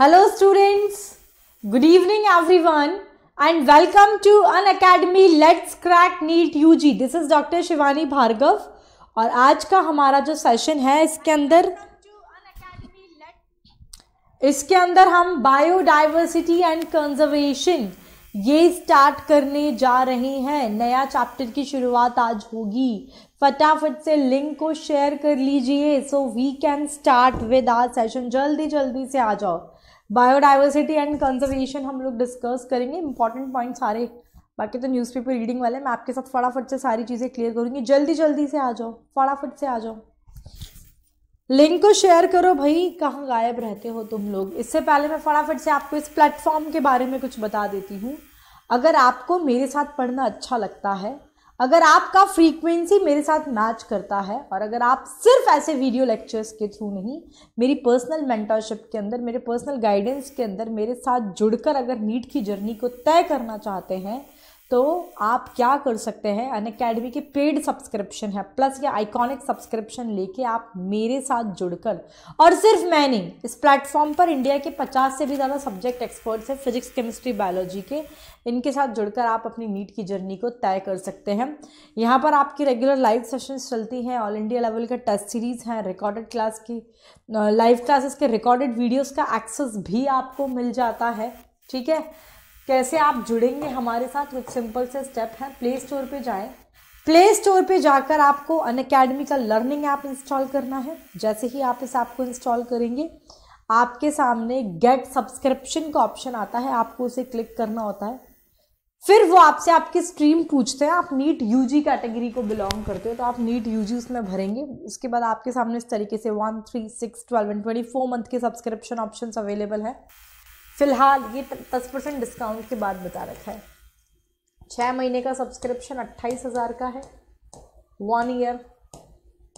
Good evening everyone and welcome to Unacademy let's crack NEET U G this is doctor Shivani Bhargav और आज का हमारा जो session है इसके अंदर इसके अंदर हम बायोडाइवर्सिटी एंड कंजर्वेशन ये स्टार्ट करने जा रहे हैं नया चैप्टर की शुरुआत आज होगी फटाफट से लिंक को शेयर कर लीजिए so we can start with our session जल्दी जल्दी से आ जाओ बायोडाइवर्सिटी एंड कंजर्वेशन हम लोग डिस्कस करेंगे इंपॉर्टेंट पॉइंट सारे बाकी तो न्यूज़पेपर रीडिंग वाले मैं आपके साथ फटाफट से सारी चीज़ें क्लियर करूँगी जल्दी जल्दी से आ जाओ फटाफट से आ जाओ लिंक को शेयर करो भाई कहाँ गायब रहते हो तुम लोग इससे पहले मैं फटाफट से आपको इस प्लेटफॉर्म के बारे में कुछ बता देती हूँ अगर आपको मेरे साथ पढ़ना अच्छा लगता है अगर आपका फ्रीक्वेंसी मेरे साथ मैच करता है और अगर आप सिर्फ ऐसे वीडियो लेक्चर्स के थ्रू नहीं मेरी पर्सनल मेंटरशिप के अंदर मेरे पर्सनल गाइडेंस के अंदर मेरे साथ जुड़कर अगर नीट की जर्नी को तय करना चाहते हैं तो आप क्या कर सकते हैं अन अकेडमी के पेड सब्सक्रिप्शन है प्लस ये आइकॉनिक सब्सक्रिप्शन लेके आप मेरे साथ जुड़कर और सिर्फ मैं नहीं इस प्लेटफॉर्म पर इंडिया के 50 से भी ज़्यादा सब्जेक्ट एक्सपर्ट्स हैं फिजिक्स केमिस्ट्री बायोलॉजी के इनके साथ जुड़कर आप अपनी नीट की जर्नी को तय कर सकते हैं यहाँ पर आपकी रेगुलर लाइव सेशंस चलती हैं ऑल इंडिया लेवल के टेस्ट सीरीज़ हैं रिकॉर्डेड क्लास की लाइव क्लासेस के रिकॉर्डेड वीडियोज़ का एक्सेस भी आपको मिल जाता है ठीक है कैसे आप जुड़ेंगे हमारे साथ कुछ सिंपल से स्टेप हैं प्ले स्टोर पे जाएं प्ले स्टोर पे जाकर आपको अन अकेडमी का लर्निंग ऐप इंस्टॉल करना है जैसे ही आप इस ऐप को इंस्टॉल करेंगे आपके सामने गेट सब्सक्रिप्शन का ऑप्शन आता है आपको उसे क्लिक करना होता है फिर वो आपसे आपकी स्ट्रीम पूछते हैं आप नीट यूजी कैटेगरी को बिलोंग करते हो तो आप नीट यूजी उसमें भरेंगे उसके बाद आपके सामने इस तरीके से one three six twelve and twenty four month के सब्सक्रिप्शन ऑप्शन अवेलेबल है फ़िलहाल ये दस परसेंट डिस्काउंट के बाद बता रखा है छः महीने का सब्सक्रिप्शन अट्ठाईस हज़ार का है one year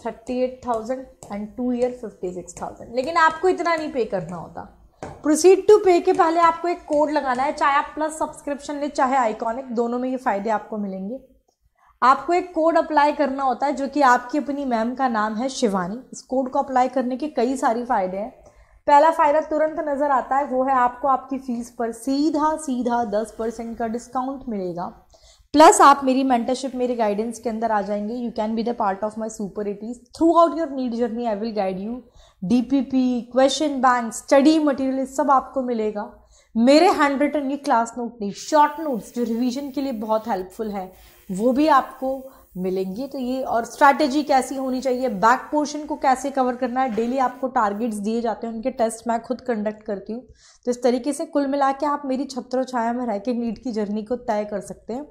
thirty eight thousand and two year fifty six thousand लेकिन आपको इतना नहीं पे करना होता प्रोसीड टू पे के पहले आपको एक कोड लगाना है चाहे आप प्लस सब्सक्रिप्शन लें चाहे आइकॉनिक दोनों में ये फ़ायदे आपको मिलेंगे आपको एक कोड अप्लाई करना होता है जो कि आपकी अपनी मैम का नाम है शिवानी इस कोड को अप्लाई करने के कई सारी फ़ायदे हैं पहला फ़ायदा तुरंत नज़र आता है वो है आपको आपकी फ़ीस पर सीधा सीधा दस परसेंट का डिस्काउंट मिलेगा प्लस आप मेरी मेंटरशिप मेरे गाइडेंस के अंदर आ जाएंगे you can be the part of my super इटीज throughout your NEET journey I will guide you D P P question bank study material सब आपको मिलेगा मेरे हैंड रिटन ये क्लास नोट नहीं शॉर्ट नोट्स जो रिविजन के लिए बहुत हेल्पफुल है वो भी आपको मिलेंगी तो ये और स्ट्रैटेजी कैसी होनी चाहिए बैक पोर्शन को कैसे कवर करना है डेली आपको टारगेट्स दिए जाते हैं उनके टेस्ट मैं खुद कंडक्ट करती हूँ तो इस तरीके से कुल मिला के आप मेरी छत्र छाया में रह के नीट की जर्नी को तय कर सकते हैं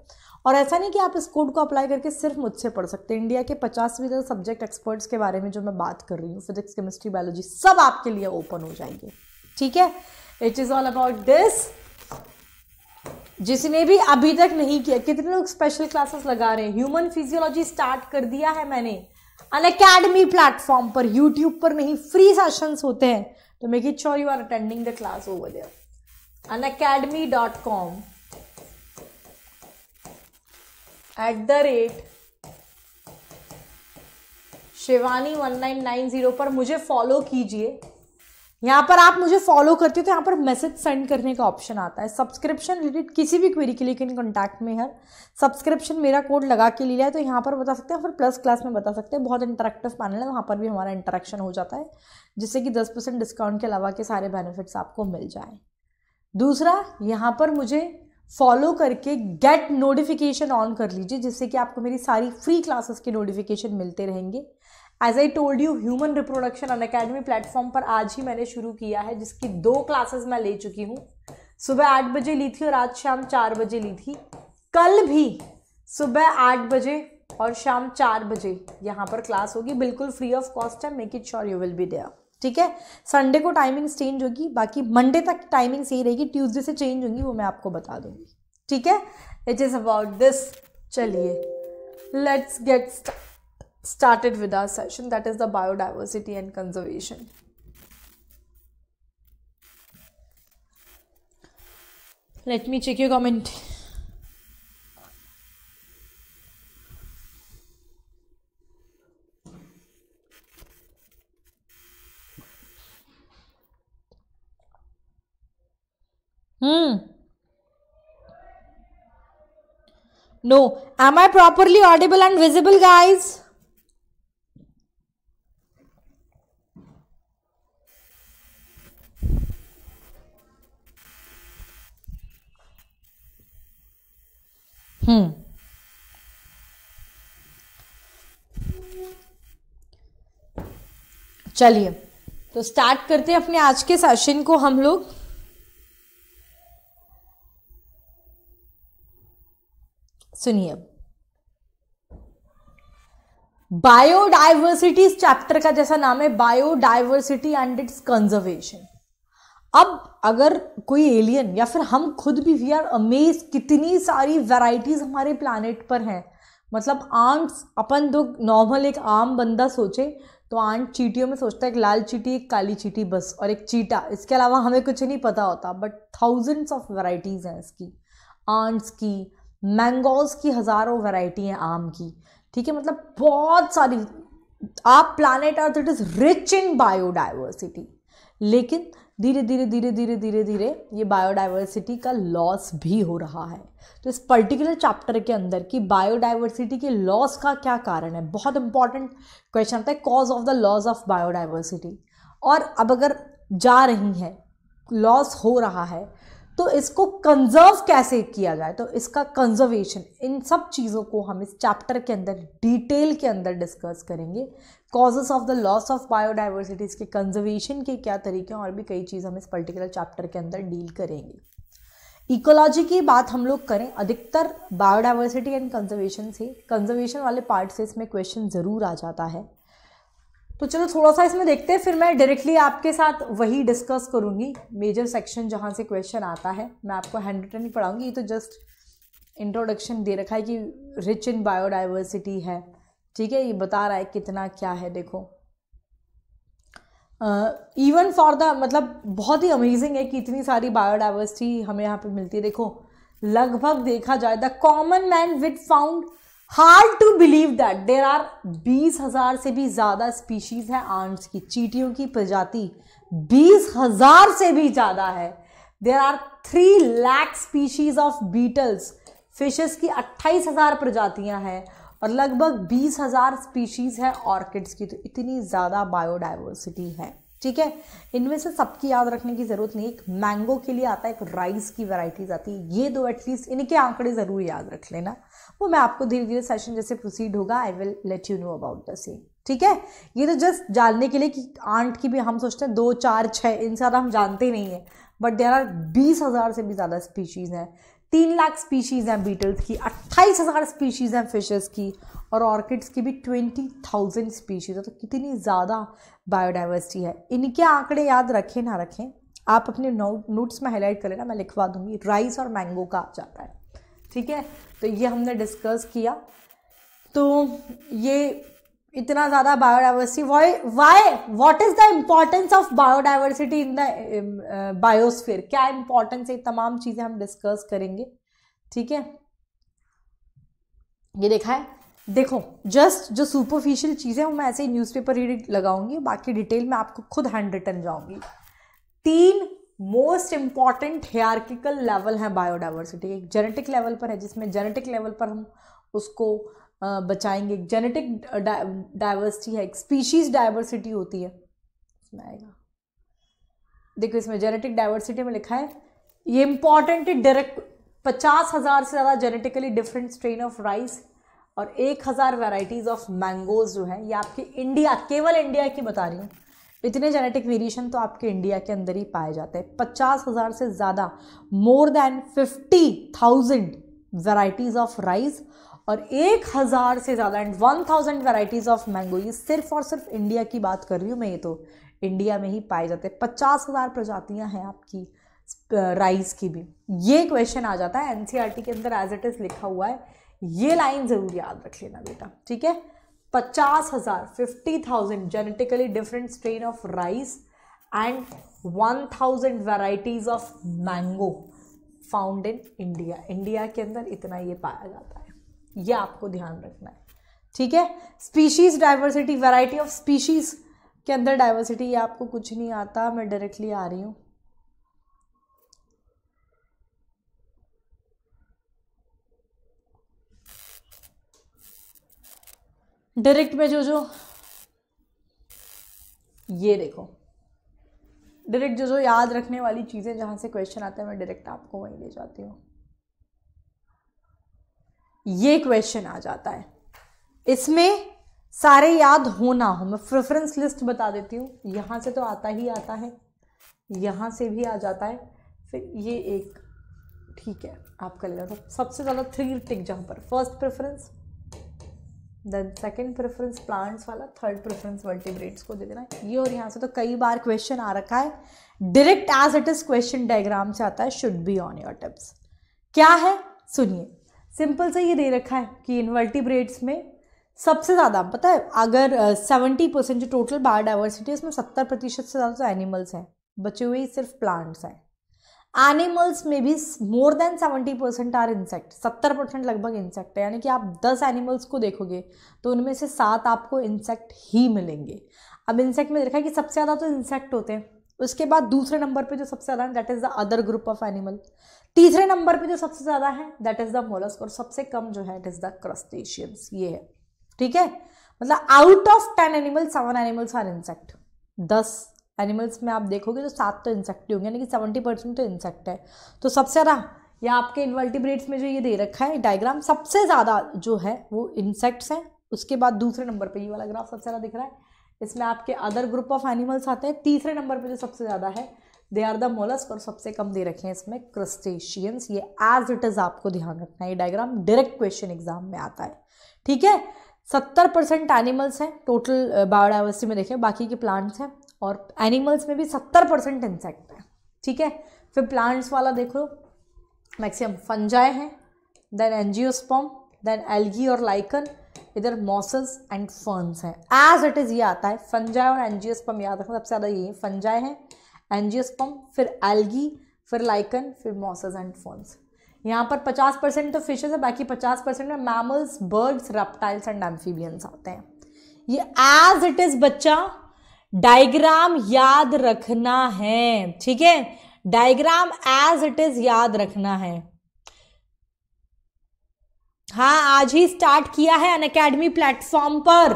और ऐसा नहीं कि आप इस कोड को अप्लाई करके सिर्फ मुझसे पढ़ सकते हैं इंडिया के पचासवीं तक सब्जेक्ट एक्सपर्ट्स के बारे में जो मैं बात कर रही हूँ फिजिक्स केमिस्ट्री बायोलॉजी सब आपके लिए ओपन हो जाएंगे ठीक है it is all about this जिसने भी अभी तक नहीं किया कितने लोग स्पेशल क्लासेस लगा रहे हैं ह्यूमन फिजियोलॉजी स्टार्ट कर दिया है मैंने अन अकेडमी प्लेटफॉर्म पर यूट्यूब पर नहीं फ्री सेशन होते हैं तो make it sure you are attending the class over there Unacademy dot com at the rate Shivani one nine nine zero पर मुझे फॉलो कीजिए यहाँ पर आप मुझे फॉलो करते हो तो यहाँ पर मैसेज सेंड करने का ऑप्शन आता है सब्सक्रिप्शन रिलेटेड किसी भी क्वेरी के लिए किन कॉन्टैक्ट में हर सब्सक्रिप्शन मेरा कोड लगा के लिया है तो यहाँ पर बता सकते हैं फिर प्लस क्लास में बता सकते हैं बहुत इंटरेक्टिव पैनल है वहाँ पर भी हमारा इंटरेक्शन हो जाता है जिससे कि दस परसेंट डिस्काउंट के अलावा के सारे बेनिफिट्स आपको मिल जाए दूसरा यहाँ पर मुझे फॉलो करके गेट नोटिफिकेशन ऑन कर लीजिए जिससे कि आपको मेरी सारी फ्री क्लासेस के नोटिफिकेशन मिलते रहेंगे as I told you human reproduction Unacademy platform पर आज ही मैंने शुरू किया है जिसकी दो क्लासेस मैं ले चुकी हूँ सुबह आठ बजे ली थी और आज शाम चार बजे ली थी कल भी सुबह आठ बजे और शाम चार बजे यहाँ पर क्लास होगी बिल्कुल फ्री ऑफ कॉस्ट है make it sure you will be there ठीक है संडे को टाइमिंग्स चेंज होगी बाकी मंडे तक टाइमिंग्स यही रहेगी ट्यूसडे से चेंज होंगी वो मैं आपको बता दूंगी ठीक है इट इज़ अबाउट दिस चलिए let's get start started with our session that is the biodiversity and conservation. Let me check your comment. Hmm. No. Am I properly audible and visible, guys? चलिए तो start करते हैं अपने आज के session को हम लोग सुनिए बायोडाइवर्सिटी इस चैप्टर का जैसा नाम है बायोडाइवर्सिटी एंड इट्स कंजर्वेशन अब अगर कोई एलियन या फिर हम खुद भी वी आर अमेज कितनी सारी वैरायटीज हमारे प्लानट पर हैं मतलब आर्म्स अपन दो तो नॉर्मल एक आम बंदा सोचे तो आंट चीटियों में सोचता है एक लाल चीटी एक काली चीटी बस और एक चीटा इसके अलावा हमें कुछ नहीं पता होता बट थाउजेंड्स ऑफ वैराइटीज़ हैं इसकी आंट्स की मैंगोज की हज़ारों वैरायटी हैं आम की ठीक है मतलब बहुत सारी आप planet earth it is rich in biodiversity लेकिन धीरे धीरे धीरे धीरे धीरे धीरे ये बायोडाइवर्सिटी का लॉस भी हो रहा है तो इस पर्टिकुलर चैप्टर के अंदर की बायोडाइवर्सिटी के लॉस का क्या कारण है बहुत इंपॉर्टेंट क्वेश्चन आता है cause of the loss of biodiversity और अब अगर जा रही है लॉस हो रहा है तो इसको कंजर्व कैसे किया जाए तो इसका कंजर्वेशन इन सब चीज़ों को हम इस चैप्टर के अंदर डिटेल के अंदर डिस्कस करेंगे causes of the loss of biodiversity इसके कंजर्वेशन के क्या तरीके हैं और भी कई चीज़ हम इस पर्टिकुलर चैप्टर के अंदर डील करेंगे इकोलॉजी की बात हम लोग करें अधिकतर बायोडाइवर्सिटी एंड कंजर्वेशन से कंजर्वेशन वाले पार्ट से इसमें क्वेश्चन ज़रूर आ जाता है तो चलो थोड़ा सा इसमें देखते हैं फिर मैं डायरेक्टली आपके साथ वही डिस्कस करूँगी मेजर सेक्शन जहाँ से क्वेश्चन आता है मैं आपको हैंड रिटन ही पढ़ाऊँगी ये तो जस्ट इंट्रोडक्शन दे रखा है कि रिच इन बायोडाइवर्सिटी है ठीक है ये बता रहा है कितना क्या है देखो इवन फॉर द मतलब बहुत ही अमेजिंग है कि इतनी सारी बायोडाइवर्सिटी हमें यहाँ पे मिलती है देखो लगभग देखा जाए the common man with found hard to believe that there are बीस हजार से भी ज़्यादा स्पीशीज है आंट्स की चीटियों की प्रजाति बीस हजार से भी ज़्यादा है there are three lakh species of beetles fishes की अट्ठाईस हजार प्रजातियां हैं और लगभग बीस हज़ार स्पीशीज़ है ऑर्किड्स की तो इतनी ज़्यादा बायोडाइवर्सिटी है ठीक है इनमें से सबकी याद रखने की ज़रूरत नहीं एक मैंगो के लिए आता है एक राइस की वैरायटीज आती है ये दो एटलीस्ट इनके आंकड़े ज़रूर याद रख लेना वो मैं आपको धीरे धीरे सेशन जैसे प्रोसीड होगा I will let you know about the same ठीक है ये तो जस्ट जानने के लिए कि आंट की भी हम सोचते हैं दो चार छः इन सारा हम जानते नहीं है बट देर आर बीस हज़ार से भी ज़्यादा स्पीशीज़ हैं तीन लाख स्पीशीज़ हैं बीटल्स की अट्ठाईस हज़ार स्पीशीज़ हैं फिशेस की और ऑर्किड्स की भी ट्वेंटी थाउजेंड स्पीशीज़ है तो कितनी ज़्यादा बायोडाइवर्सिटी है इनके आंकड़े याद रखें ना रखें आप अपने नोट नोट्स में हाईलाइट कर लेना मैं लिखवा दूंगी राइस और मैंगो का आ जाता है ठीक है तो ये हमने डिस्कस किया तो ये इतना ज़्यादा biodiversity why why is the importance of biodiversity in the biosphere क्या इंपॉर्टेंस है तमाम चीज़ें हम डिस्कस करेंगे ठीक है ये देखा है देखो जस्ट जो सुपरफिशियल चीज़ें वो मैं ऐसे ही न्यूज़पेपर रीड लगाऊंगी बाकी डिटेल में आपको खुद हैंड रिटर्न जाऊंगी तीन मोस्ट इंपॉर्टेंट हेयरकिकल लेवल है बायोडाइवर्सिटी एक जेनेटिक लेवल पर है जिसमें जेनेटिक लेवल पर हम उसको बचाएंगे जेनेटिक डाइवर्सिटी है स्पीशीज डाइवर्सिटी होती है इसमें आएगा देखो इसमें जेनेटिक डाइवर्सिटी में लिखा है ये इंपॉर्टेंट है डायरेक्ट पचास हज़ार से ज़्यादा genetically different strain of rice और एक हज़ार वेराइटीज़ ऑफ मैंगोज जो है ये आपके इंडिया केवल इंडिया की बता रही हूँ इतने जेनेटिक वेरिएशन तो आपके इंडिया के अंदर ही पाए जाते हैं पचास हज़ार से ज़्यादा more than fifty thousand varieties of rice और एक हज़ार से ज़्यादा and one thousand varieties of mango ये सिर्फ और सिर्फ इंडिया की बात कर रही हूँ मैं ये तो इंडिया में ही पाए जाते हैं पचास हज़ार प्रजातियाँ हैं आपकी राइस की भी ये क्वेश्चन आ जाता है एनसीईआरटी e के अंदर एज इट इज़ लिखा हुआ है ये लाइन ज़रूर याद रख लेना बेटा ठीक है पचास हज़ार fifty thousand genetically different strain of rice and one thousand varieties of mango found in India India के अंदर इतना ये पाया जाता है ये आपको ध्यान रखना है ठीक है species diversity variety of species के अंदर डाइवर्सिटी ये आपको कुछ नहीं आता मैं डायरेक्टली आ रही हूँ डायरेक्ट में जो जो ये देखो डायरेक्ट जो जो याद रखने वाली चीज़ें जहाँ से क्वेश्चन आता है मैं डायरेक्ट आपको वहीं ले जाती हूँ ये क्वेश्चन आ जाता है इसमें सारे याद हो ना हो मैं प्रेफरेंस लिस्ट बता देती हूँ यहाँ से तो आता ही आता है यहाँ से भी आ जाता है फिर ये एक ठीक है आप कर लेना सबसे ज़्यादा थ्री टिक जहाँ पर first preference then second preference plants वाला थर्ड प्रेफरेंस वर्टिब्रेट्स को दे देना ये और यहाँ से तो कई बार क्वेश्चन आ रखा है direct as it is question diagram से आता है should be on your tips क्या है सुनिए सिंपल से ये दे रखा है कि इन्वर्टिब्रेट्स में सबसे ज़्यादा पता है अगर सेवेंटी परसेंट जो टोटल बायोडाइवर्सिटी है उसमें सत्तर प्रतिशत से ज़्यादा तो एनिमल्स हैं बचे हुए सिर्फ प्लांट्स हैं एनिमल्स में भी more than seventy percent are insect सत्तर परसेंट लगभग इंसेक्ट है यानी कि आप दस एनिमल्स को देखोगे तो उनमें से सात आपको इंसेक्ट ही मिलेंगे अब इंसेक्ट में देखा है कि सबसे ज़्यादा तो इंसेक्ट होते हैं उसके बाद दूसरे नंबर पे जो सबसे ज़्यादा है that is the other group of animal तीसरे नंबर पे जो सबसे ज़्यादा है दैट इज़ द मोलस्क और सबसे कम जो है इट इज़ द क्रस्टेशियंस ये है ठीक है मतलब out of ten animal seven animals are insect दस एनिमल्स में आप देखोगे तो सात तो इंसेक्ट ही होंगे यानी कि सेवेंटी परसेंट तो इंसेक्ट है तो सबसे ज़्यादा या आपके इन्वर्टिब्रेट्स में जो ये दे रखा है डायग्राम सबसे ज़्यादा जो है वो इंसेक्ट्स हैं उसके बाद दूसरे नंबर पे ये वाला ग्राफ सबसे ज़्यादा दिख रहा है इसमें आपके अदर ग्रुप ऑफ एनिमल्स आते हैं तीसरे नंबर पे जो सबसे ज़्यादा है दे आर द मोलस्क और सबसे कम दे रखे हैं इसमें क्रस्टेशियंस ये एज इट इज़ आपको ध्यान रखना है ये डायग्राम डायरेक्ट क्वेश्चन एग्जाम में आता है ठीक है सत्तर परसेंट एनिमल्स हैं टोटल बायोडाइवर्सिटी में देखें बाकी के प्लांट्स हैं और एनिमल्स में भी सत्तर परसेंट इंसेक्ट हैं ठीक है फिर प्लांट्स वाला देख लो मैक्सिमम फंजाए हैं देन एनजियोस्पॉम देन एल्गी और लाइकन इधर मॉसस एंड फर्न्स हैं एज इट इज़ ये आता है फंजाय और पम याद रखना सबसे ज़्यादा ये है फंजाई है एनजियसपम फिर एल्गी फिर लाइकन फिर मॉसस एंड फर्न्स यहाँ पर 50 परसेंट तो फिशेज है बाकी 50 परसेंट में mammals birds reptiles and amphibians आते हैं ये एज इट इज़ बच्चा डायग्राम याद रखना है ठीक है डायग्राम एज इट इज़ याद रखना है हाँ आज ही स्टार्ट किया है अन अकेडमी प्लेटफॉर्म पर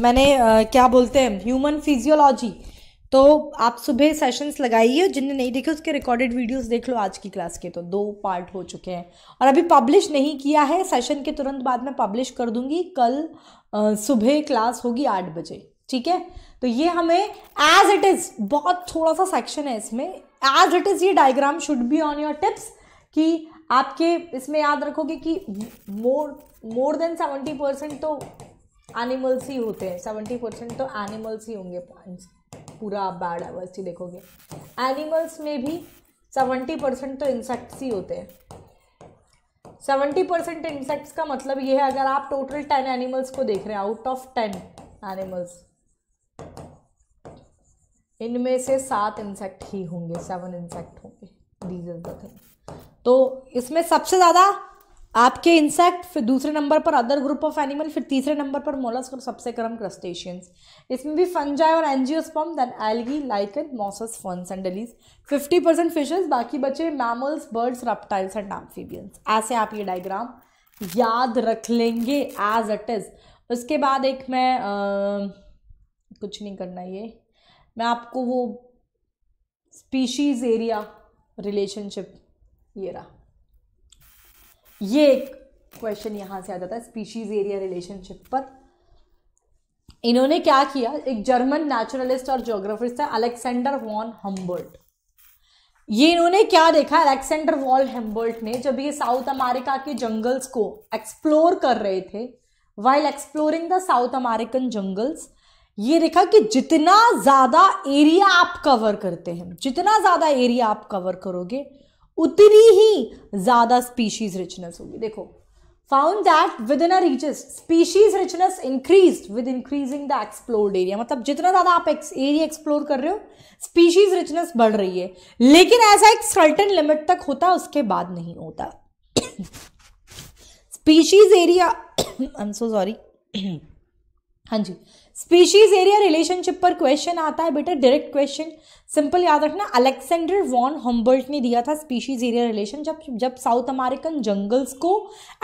मैंने आ, क्या बोलते हैं ह्यूमन फिजियोलॉजी तो आप सुबह सेशंस लगाइए जिनने नहीं देखे उसके रिकॉर्डेड वीडियोस देख लो आज की क्लास के तो दो पार्ट हो चुके हैं और अभी पब्लिश नहीं किया है सेशन के तुरंत बाद में पब्लिश कर दूंगी कल सुबह क्लास होगी आठ बजे ठीक है तो ये हमें एज इट इज़ बहुत थोड़ा सा सेक्शन है इसमें एज इट इज़ ये diagram should be on your tips कि आपके इसमें याद रखोगे कि more more than seventy percent तो एनिमल्स ही होते हैं सेवेंटी परसेंट तो एनिमल्स ही होंगे पूरा बैड डाइवर्सिटी देखोगे एनिमल्स में भी सेवेंटी परसेंट तो इंसेक्ट्स ही होते हैं सेवेंटी परसेंट इंसेक्ट्स का मतलब ये है अगर आप टोटल टेन एनिमल्स को देख रहे हैं आउट ऑफ टेन एनिमल्स इनमें से सात इंसेक्ट ही होंगे सेवन इंसेक्ट होंगे दीज इज द थिंग तो इसमें सबसे ज़्यादा आपके इंसेक्ट फिर दूसरे नंबर पर अदर ग्रुप ऑफ एनिमल फिर तीसरे नंबर पर मोलस्क और सबसे कम क्रस्टेशियंस इसमें भी फंजाई और angiosperm then algae lichen mosses ferns and डलीज फिफ्टी परसेंट फिशेज बाकी बचे mammals birds reptiles and the amphibians ऐसे आप ये डायग्राम याद रख लेंगे एज इट इज़ उसके बाद एक मैं आ, कुछ नहीं करना ये मैं आपको वो स्पीशीज़ एरिया रिलेशनशिप ये रहा ये एक क्वेश्चन यहां से आ जाता है स्पीशीज एरिया रिलेशनशिप पर इन्होंने क्या किया एक जर्मन नेचुरलिस्ट और जोग्राफिस्ट है अलेक्सेंडर वॉन हम्बर्ट ये इन्होंने क्या देखा अलेक्सेंडर वॉल हेम्बर्ट ने जब ये साउथ अमेरिका के जंगल्स को एक्सप्लोर कर रहे थे while exploring the South American jungles ये देखा कि जितना ज़्यादा एरिया आप कवर करते हैं जितना ज़्यादा एरिया आप कवर करोगे उतनी ही ज़्यादा स्पीशीज रिचनेस होगी देखो found that within a region species richness increase with increasing the explored area मतलब जितना ज़्यादा आप एरिया एक्सप्लोर कर रहे हो स्पीशीज रिचनेस बढ़ रही है लेकिन ऐसा एक सर्टन लिमिट तक होता उसके बाद नहीं होता species area I am so sorry हाँ जी स्पीशीज एरिया रिलेशनशिप पर क्वेश्चन आता है बेटा डायरेक्ट क्वेश्चन सिंपल याद रखना अलेक्सेंडर वॉन हम्बर्ट ने दिया था स्पीशीज एरिया रिलेशन जब जब साउथ अमेरिकन जंगल्स को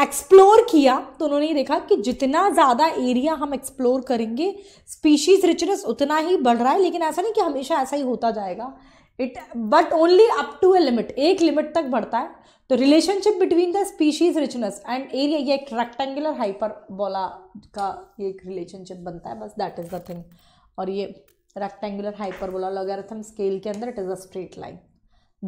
एक्सप्लोर किया तो उन्होंने ये देखा कि जितना ज़्यादा एरिया हम एक्सप्लोर करेंगे स्पीशीज रिचनेस उतना ही बढ़ रहा है लेकिन ऐसा नहीं कि हमेशा ऐसा ही होता जाएगा it but only up to a limit एक लिमिट तक बढ़ता है तो relationship between the species richness and area ये एक रेक्टेंगुलर हाइपरबोला का ये एक रिलेशनशिप बनता है बस दैट इज़ द थिंग और ये रेक्टेंगुलर हाइपरबोला लॉगरिथम स्केल के अंदर it is a straight line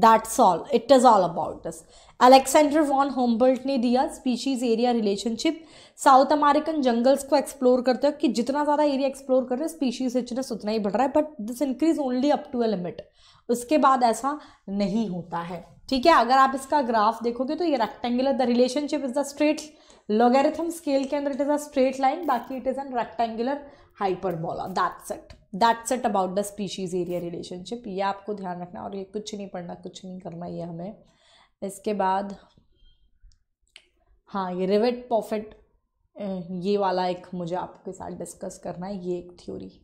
that's all it is all about this Alexander von Humboldt ने दिया species area relationship South American jungles को एक्सप्लोर करते हो कि जितना ज़्यादा एरिया एक्सप्लोर कर रहे हो स्पीशीज रिचनेस उतना ही बढ़ रहा है but this increase only up to a limit उसके बाद ऐसा नहीं होता है ठीक है अगर आप इसका ग्राफ देखोगे तो ये rectangular the relationship is the straight logarithm scale के अंदर it is a straight line बाकी it is an rectangular hyperbola that set that set about the species area relationship ये आपको ध्यान रखना और ये कुछ नहीं पढ़ना कुछ नहीं करना ये हमें इसके बाद हाँ ये रिवेट पॉफिट ये वाला एक मुझे आपके साथ डिस्कस करना है ये एक थ्योरी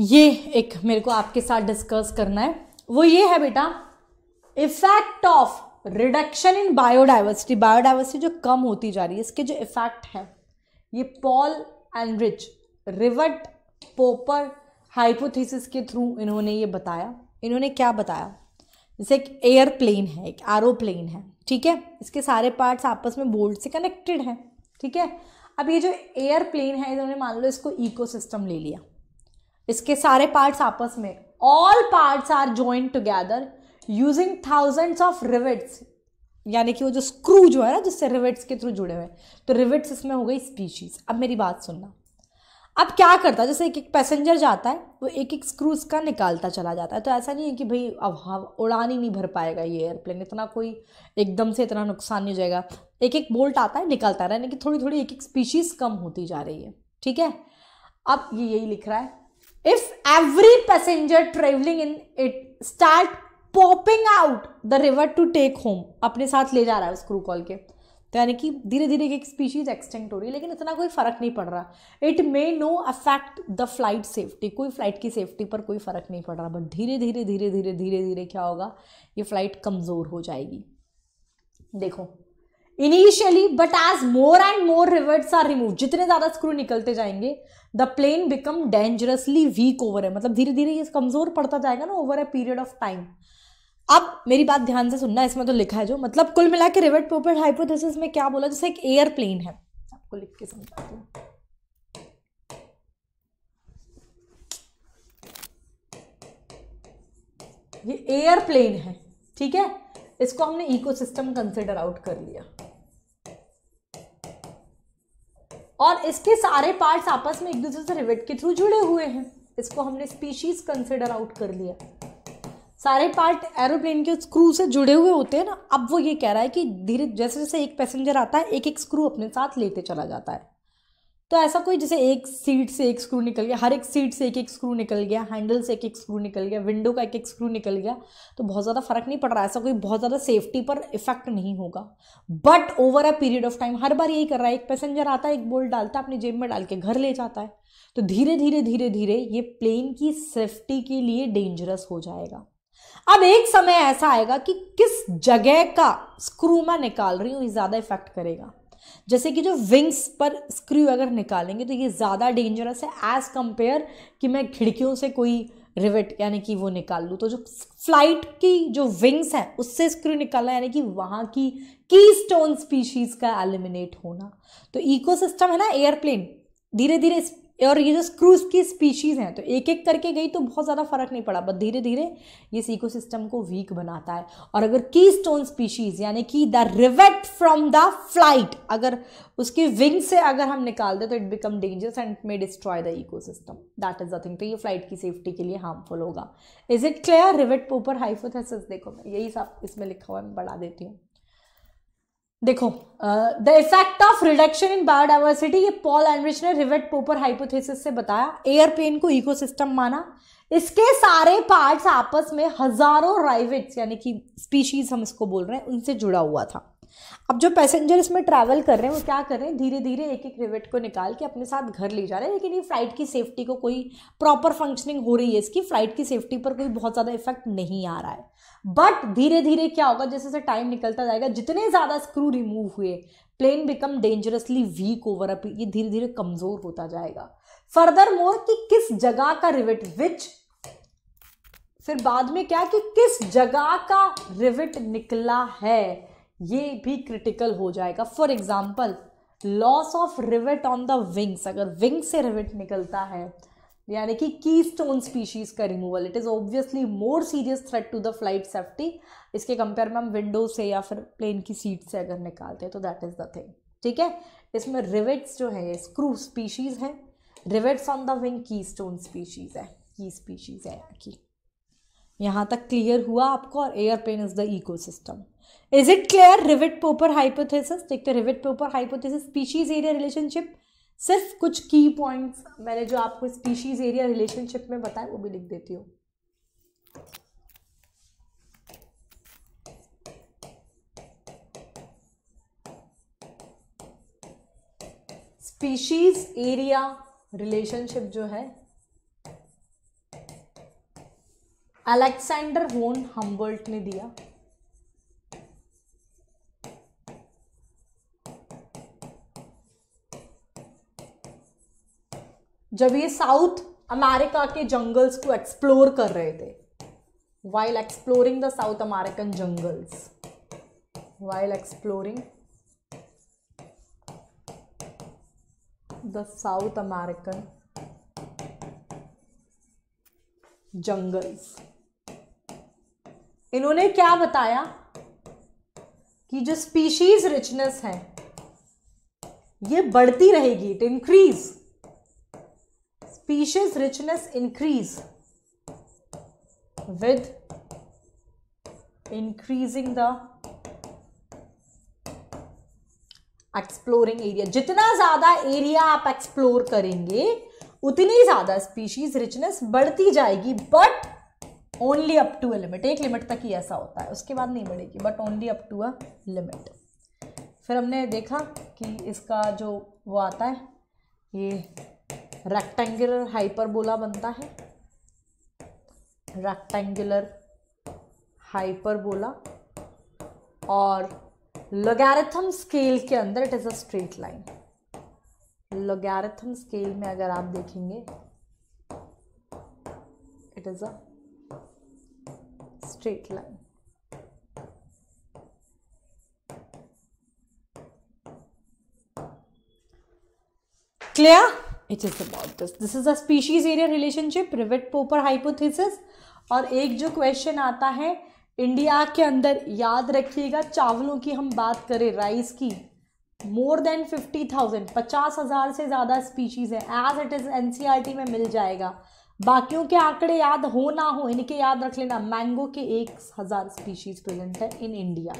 ये एक मेरे को आपके साथ डिस्कस करना है वो ये है बेटा effect of reduction in biodiversity biodiversity जो कम होती जा रही है इसके जो इफेक्ट है ये Paul Ehrlich rivet popper hypothesis के थ्रू इन्होंने ये बताया इन्होंने क्या बताया जैसे एक एयरप्लेन है एक एरोप्लेन है ठीक है इसके सारे पार्ट्स आपस में बोल्ट से कनेक्टेड हैं ठीक है अब ये जो एयरप्लेन है इन्होंने मान लो इसको इकोसिस्टम ले लिया इसके सारे पार्ट्स आपस में all parts are joint together using thousands of rivets यानी कि वो जो स्क्रू जो है ना जिससे रिविट्स के थ्रू जुड़े हुए तो रिविट्स इसमें हो गई स्पीशीज अब मेरी बात सुनना अब क्या करता है जैसे एक एक पैसेंजर जाता है वो एक एक स्क्रूज का निकालता चला जाता है तो ऐसा नहीं है कि भाई अब हाँ उड़ान ही नहीं भर पाएगा ये एयरप्लेन इतना कोई एकदम से इतना नुकसान नहीं हो जाएगा एक एक बोल्ट आता है निकालता रहा यानी कि थोड़ी थोड़ी एक एक स्पीशीज़ कम होती जा रही है ठीक है अब ये यही लिख रहा है if every passenger traveling in it start popping out the rivet to take home अपने साथ ले जा रहा है उस क्रू कॉल के तो यानी कि धीरे धीरे एक स्पीशीज एक्सटेंट हो रही है लेकिन इतना कोई फर्क नहीं पड़ रहा it may no affect the flight safety कोई फ्लाइट की सेफ्टी पर कोई फर्क नहीं पड़ रहा बट धीरे धीरे धीरे धीरे धीरे धीरे क्या होगा ये फ्लाइट कमज़ोर हो जाएगी देखो initially but as more and more rivets are remove जितने ज़्यादा स्क्रू निकलते जाएंगे the plane become dangerously weak over है मतलब धीरे धीरे ये कमज़ोर पड़ता जाएगा ना over a period of time अब मेरी बात ध्यान से सुनना इसमें तो लिखा है जो मतलब कुल मिला के रिवर्ट पोपेड हाइपोथेसिस में क्या बोला जैसे एक एयर प्लेन है आपको लिख के समझाती हूँ ये एयर प्लेन है ठीक है इसको हमने इकोसिस्टम कंसिडर आउट कर लिया और इसके सारे पार्ट्स आपस में एक दूसरे से रिवेट के थ्रू जुड़े हुए हैं इसको हमने स्पीशीज कंसिडर आउट कर लिया सारे पार्ट एरोप्लेन के स्क्रू से जुड़े हुए होते हैं ना अब वो ये कह रहा है कि धीरे जैसे जैसे एक पैसेंजर आता है एक एक स्क्रू अपने साथ लेते चला जाता है तो ऐसा कोई जैसे एक सीट से एक स्क्रू निकल गया हर एक सीट से एक एक स्क्रू निकल गया हैंडल से एक एक स्क्रू निकल गया विंडो का एक एक स्क्रू निकल गया तो बहुत ज़्यादा फर्क नहीं पड़ रहा ऐसा कोई बहुत ज़्यादा सेफ्टी पर इफेक्ट नहीं होगा but over a period of time हर बार यही कर रहा है एक पैसेंजर आता है एक बोल्ट डालता है अपनी जेब में डाल के घर ले जाता है तो धीरे धीरे धीरे धीरे ये प्लेन की सेफ्टी के लिए डेंजरस हो जाएगा अब एक समय ऐसा आएगा कि किस जगह का स्क्रू मैं निकाल रही हूँ ये ज़्यादा इफेक्ट करेगा जैसे कि जो विंग्स पर स्क्रू अगर निकालेंगे तो ये ज़्यादा डेंजरस है एज़ कंपेयर कि मैं खिड़कियों से कोई रिवेट यानी कि वो निकाल लूँ तो जो फ्लाइट की जो विंग्स हैं उससे स्क्रू निकालना यानी कि वहाँ की की स्टोन स्पीशीज़ का एलिमिनेट होना तो इकोसिस्टम है ना एयरप्लेन धीरे धीरे और ये जो स्क्रूज की स्पीशीज़ हैं तो एक एक करके गई तो बहुत ज़्यादा फ़र्क नहीं पड़ा बट धीरे धीरे ये इको सिस्टम को वीक बनाता है और अगर की स्टोन स्पीशीज़ यानी कि the rivet from the flight अगर उसके विंग से अगर हम निकाल दें तो it become dangerous and may destroy the ecosystem that is the thing तो ये फ्लाइट की सेफ्टी के लिए हार्मफुल होगा इज इट क्लियर रिवेट पोपर हाइफोथेसिस देखो मैं यही सब इसमें लिखा हुआ मैं बढ़ा देती हूँ देखो the effect of reduction in biodiversity ये पॉल एनविच ने रिवेट पोपर हाइपोथेसिस से बताया एयर पेन को इकोसिस्टम माना इसके सारे पार्ट्स आपस में हजारों राइवेट्स यानी कि स्पीशीज हम इसको बोल रहे हैं उनसे जुड़ा हुआ था अब जो पैसेंजर इसमें ट्रैवल कर रहे हैं वो क्या कर रहे हैं धीरे धीरे एक एक रिवेट को निकाल के अपने साथ घर ले जा रहे हैं लेकिन ये फ्लाइट की सेफ्टी को कोई प्रॉपर फंक्शनिंग हो रही है इसकी फ्लाइट की सेफ्टी पर कोई बहुत ज़्यादा इफेक्ट नहीं आ रहा है बट धीरे धीरे क्या होगा जैसे जैसे टाइम निकलता जाएगा जितने ज़्यादा स्क्रू रिमूव हुए plane become dangerously weak over up ये धीरे धीरे कमज़ोर होता जाएगा फर्दर मोर कि किस जगह का रिविट विच फिर बाद में क्या कि किस जगह का रिविट निकला है ये भी क्रिटिकल हो जाएगा for example loss of rivet on the wings अगर विंग से रिविट निकलता है यानी कि की स्टोन स्पीशीज़ का removal it is obviously more serious threat to the flight safety इसके कंपेयर में हम विंडो से या फिर प्लेन की सीट से अगर निकालते हैं तो दैट इज़ द थिंग ठीक है इसमें रिवेट्स जो है स्क्रू स्पीशीज़ है रिवेट्स ऑन द विंग की स्टोन स्पीशीज़ है की स्पीशीज़ है की यहाँ तक क्लियर हुआ आपको और airplane is the ecosystem is it clear rivet popper hypothesis देखते rivet popper hypothesis species area relationship सिर्फ कुछ की पॉइंट्स मैंने जो आपको स्पीशीज एरिया रिलेशनशिप में बताया वो भी लिख देती हूँ स्पीशीज एरिया रिलेशनशिप जो है अलेक्सेंडर होन हम्बर्ट ने दिया जब ये साउथ अमेरिका के जंगल्स को एक्सप्लोर कर रहे थे while exploring the South American jungles while exploring the South American jungles इन्होंने क्या बताया कि जो स्पीशीज रिचनेस है ये बढ़ती रहेगी it increase species richness increase with increasing the exploring area जितना ज़्यादा एरिया आप एक्सप्लोर करेंगे उतनी ज़्यादा स्पीशीज रिचनेस बढ़ती जाएगी but only up to a limit एक लिमिट तक ही ऐसा होता है उसके बाद नहीं बढ़ेगी but only up to a limit फिर हमने देखा कि इसका जो वो आता है ये रेक्टेंगुलर हाइपरबोला बनता है रेक्टेंगुलर हाइपरबोला और लोगैरिथम स्केल के अंदर it is a straight line logarithm scale में अगर आप देखेंगे it is a straight line clear it is about this this is a species area relationship rivet popper hypothesis और एक जो क्वेश्चन आता है इंडिया के अंदर याद रखिएगा चावलों की हम बात करें राइस की मोर देन फिफ्टी थाउजेंड पचास हज़ार से ज़्यादा स्पीशीज़ है एज इट इज़ एनसीईआरटी में मिल जाएगा बाकियों के आंकड़े याद हो ना हो इनके याद रख लेना मैंगो के एक हज़ार स्पीशीज़ प्रेजेंट है इन इंडिया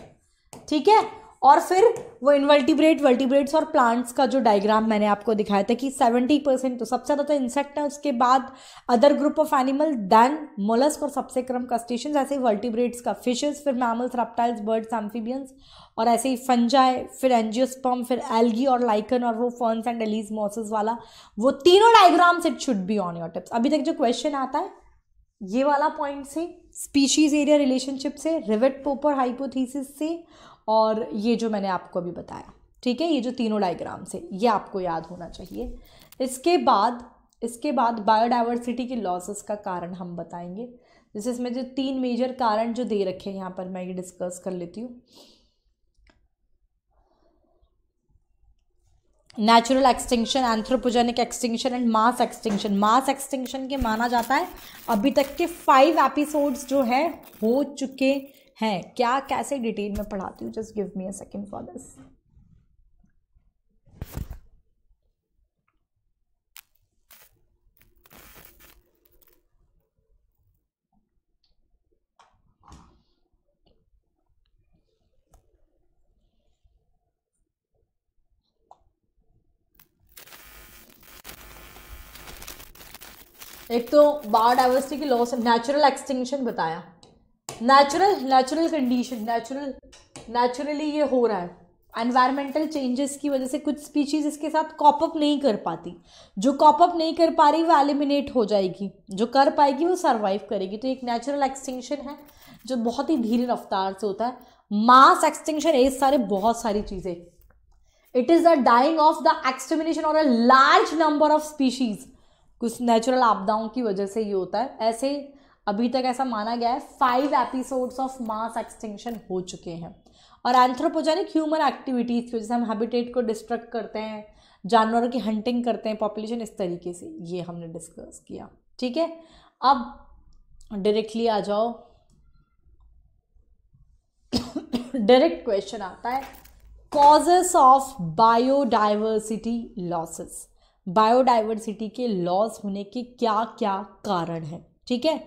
ठीक है और फिर वो इनवर्टिब्रेट वर्टिब्रेट्स और प्लांट्स का जो डायग्राम मैंने आपको दिखाया था कि सेवेंटी परसेंट तो सबसे ज़्यादा तो इंसेक्ट है उसके बाद other group of animal then mollusc और सबसे क्रम कस्टेशन ऐसे ही वर्टिब्रेट्स का फिशेस फिर मैमल्स रेप्टाइल्स बर्ड्स एम्फीबियंस और ऐसे ही फंजाए फिर एनजियोस्पम फिर एल्गी और लाइकन और वो फर्न्स एंड एलिज मॉसेस वाला वो तीनों diagrams it should be on your tips अभी तक जो क्वेश्चन आता है ये वाला पॉइंट से स्पीशीज एरिया रिलेशनशिप से रिवेट पोपर हाइपोथीसिस से और ये जो मैंने आपको अभी बताया ठीक है ये जो तीनों डायग्राम्स है ये आपको याद होना चाहिए इसके बाद इसके बाद बायोडाइवर्सिटी के लॉसेस का कारण हम बताएंगे जैसे इसमें जो तीन मेजर कारण जो दे रखे हैं यहाँ पर मैं ये डिस्कस कर लेती हूँ natural extinction anthropogenic extinction and mass extinction mass extinction के माना जाता है अभी तक के फाइव एपिसोड्स जो है हो चुके हैं क्या कैसे डिटेल में पढ़ाती हूँ just give me a second for this एक तो बायोडाइवर्सिटी की लॉस नेचुरल एक्सटिंक्शन बताया natural natural condition natural naturally ये हो रहा है एनवायरमेंटल चेंजेस की वजह से कुछ स्पीशीज़ इसके साथ कॉपअप नहीं कर पाती जो कॉपअप नहीं कर पा रही वो एलिमिनेट हो जाएगी जो कर पाएगी वो सर्वाइव करेगी तो एक नेचुरल एक्सटिंक्शन है जो बहुत ही धीरे रफ्तार से होता है मास एक्सटिंक्शन ये सारे बहुत सारी चीज़ें it is the dying of the extermination और a large number of species कुछ नेचुरल आपदाओं की वजह से ये होता है ऐसे अभी तक ऐसा माना गया है five episodes of mass extinction हो चुके हैं और एंथ्रोपोजेनिक ह्यूमन एक्टिविटीज़ की वजह से हम हैबिटेट को डिस्ट्रक्ट करते हैं जानवरों की हंटिंग करते हैं पॉपुलेशन इस तरीके से ये हमने डिस्कस किया ठीक है अब डायरेक्टली आ जाओ डायरेक्ट क्वेश्चन आता है causes of biodiversity losses biodiversity के लॉस होने के क्या क्या कारण हैं ठीक है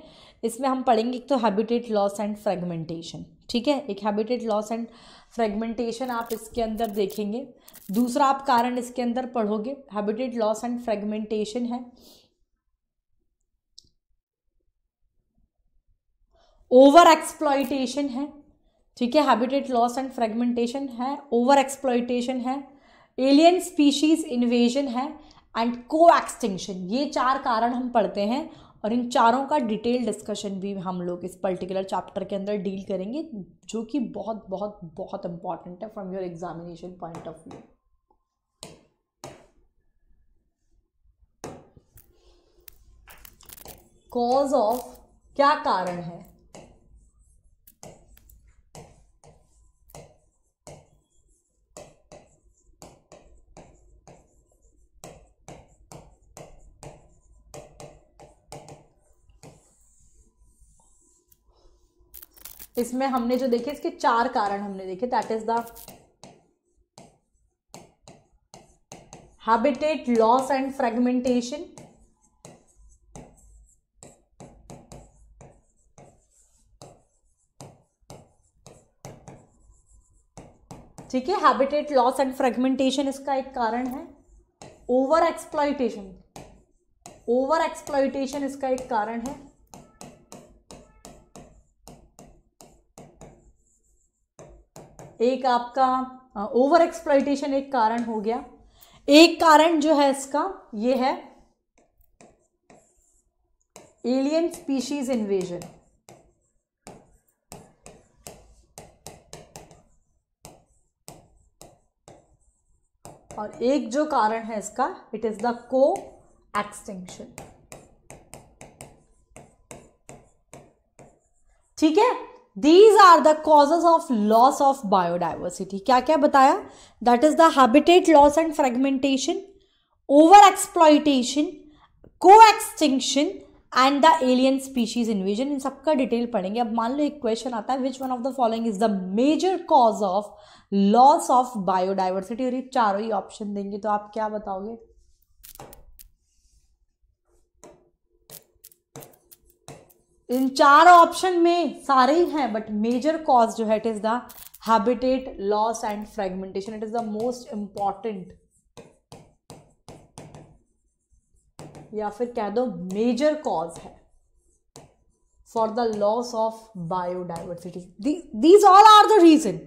इसमें हम पढ़ेंगे एक तो हैबिटेट लॉस एंड फ्रेगमेंटेशन ठीक है एक हैबिटेट लॉस एंड फ्रेगमेंटेशन आप इसके अंदर देखेंगे दूसरा आप कारण इसके अंदर पढ़ोगे हैबिटेट लॉस एंड फ्रेगमेंटेशन है ओवर एक्सप्लॉयटेशन है ठीक है हैबिटेट लॉस एंड फ्रेगमेंटेशन है ओवर एक्सप्लॉयटेशन है एलियन स्पीशीज इन्वेजन है एंड को एक्सटिंक्शन ये चार कारण हम पढ़ते हैं और इन चारों का डिटेल डिस्कशन भी हम लोग इस पर्टिकुलर चैप्टर के अंदर डील करेंगे जो कि बहुत बहुत बहुत इंपॉर्टेंट है from your examination point of view cause of क्या कारण है इसमें हमने जो देखे इसके चार कारण हमने देखे that is the habitat loss and fragmentation ठीक है हैबिटेट लॉस एंड फ्रेगमेंटेशन इसका एक कारण है ओवर एक्सप्लाइटेशन ओवर एक्सप्लाइटेशन इसका एक कारण है एक आपका ओवर एक्सप्लाइटेशन एक कारण हो गया एक कारण जो है इसका ये है एलियन स्पीशीज इन्वेजन और एक जो कारण है इसका it is the co extinction ठीक है these are the causes of loss of biodiversity क्या क्या बताया that is the habitat loss and fragmentation over exploitation co extinction and the alien species invasion इन सबका डिटेल पढ़ेंगे अब मान लो एक क्वेश्चन आता है which one of the following is the major cause of loss of biodiversity और ये चारों ही ऑप्शन देंगे तो आप क्या बताओगे इन चार ऑप्शन में सारे ही हैं बट मेजर कॉज जो है it is the habitat loss and fragmentation it is the most important या फिर कह दो मेजर कॉज है for the loss of biodiversity these all are the reason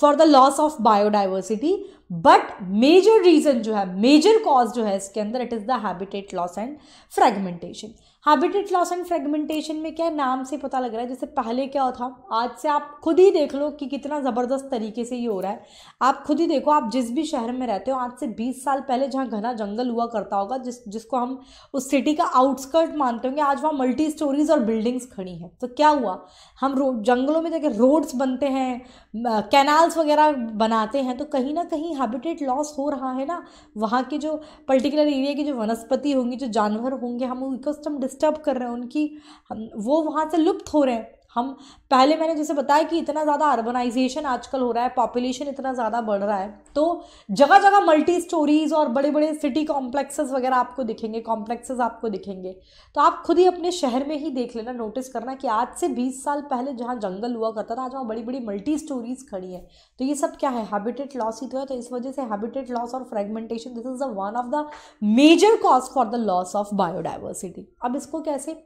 for the loss of biodiversity but major reason जो है major cause जो है इसके अंदर it is the habitat loss and fragmentation habitat loss and fragmentation में क्या नाम से पता लग रहा है जैसे पहले क्या था आज से आप खुद ही देख लो कि कितना ज़बरदस्त तरीके से ये हो रहा है आप खुद ही देखो आप जिस भी शहर में रहते हो आज से 20 साल पहले जहाँ घना जंगल हुआ करता होगा जिस जिसको हम उस सिटी का आउटस्कर्ट मानते होंगे आज वहाँ मल्टी स्टोरीज और बिल्डिंग्स खड़ी हैं तो क्या हुआ हम रोड जंगलों में जाकर रोड्स बनते हैं कैनाल्स वगैरह बनाते हैं तो कहीं ना कहीं हैबिटेट लॉस हो रहा है ना वहाँ के जो पर्टिकुलर एरिया की जो वनस्पति होंगी जो जानवर होंगे हम इकोस्टम डिस्टर्ब कर रहे हैं उनकी वो वहाँ से लुप्त हो रहे हैं हम पहले मैंने जैसे बताया कि इतना ज़्यादा अर्बनाइजेशन आजकल हो रहा है पॉपुलेशन इतना ज़्यादा बढ़ रहा है तो जगह जगह मल्टी स्टोरीज और बड़े बड़े सिटी कॉम्प्लेक्सेस वगैरह आपको दिखेंगे कॉम्प्लेक्सेस आपको दिखेंगे तो आप खुद ही अपने शहर में ही देख लेना नोटिस करना कि आज से बीस साल पहले जहाँ जंगल हुआ करता था आज वहाँ बड़ी बड़ी मल्टी स्टोरीज खड़ी है तो ये सब क्या है हैबिटेट लॉस ही तो है तो इस वजह से हैबिटेट लॉस और fragmentation this is the one of the major cause for the loss of biodiversity अब इसको कैसे